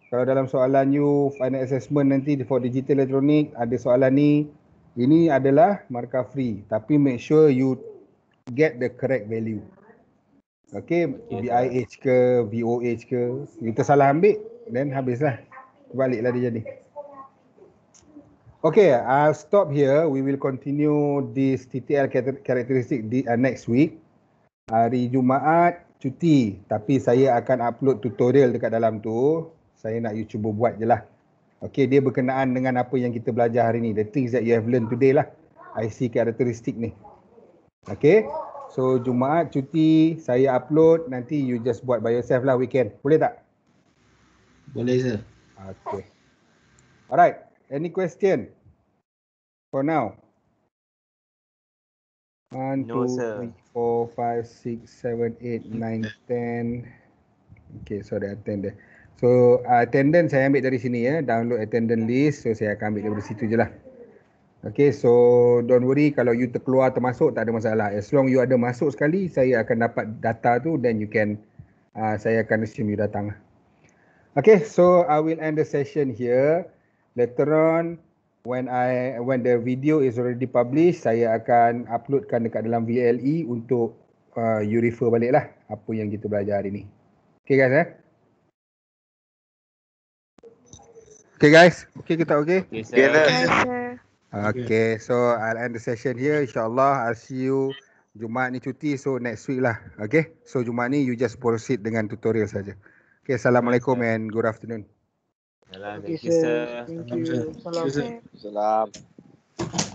kalau dalam soalan you final assessment nanti for digital electronic ada soalan ni ini adalah markah free tapi make sure you get the correct value. Okay, IH ke VOH ke, you tersalah ambil then habislah. Baliklah dia jadi. Okay, I'll stop here. We will continue this TTL characteristic di, uh, next week. Hari Jumaat cuti tapi saya akan upload tutorial dekat dalam tu. Saya nak you cuba buat je lah. Okay, dia berkenaan dengan apa yang kita belajar hari ni. The things that you have learned today lah. IC karakteristik ni. Okay. So, Jumaat cuti saya upload. Nanti you just buat by yourself lah weekend. Boleh tak? Boleh, sir. Okay. Alright. Any question? For now. 1, 2, 3, 4, 5, 6, 7, 8, 9, 10. Okay, sorry, I attend there. So uh, attendance saya ambil dari sini ya. Download attendance list. So saya akan ambil dari situ je lah. Okay so don't worry kalau you terkeluar termasuk tak ada masalah. As long you ada masuk sekali saya akan dapat data tu then you can uh, saya akan assume you datang. Lah. Okay so I will end the session here. Later on when I when the video is already published saya akan uploadkan dekat dalam VLE untuk uh, you refer balik lah apa yang kita belajar hari ni. Okay guys eh. Ya? Okay guys, okay kita okay? Okay, sir. Okay, sir. okay, so I'll end the session here. InsyaAllah, I'll see you Jumaat ni cuti, so next week lah. Okay, so Jumaat ni you just proceed dengan tutorial saja. Okay, Assalamualaikum okay, and good afternoon. Salam, okay, sir. Thank you. Salam.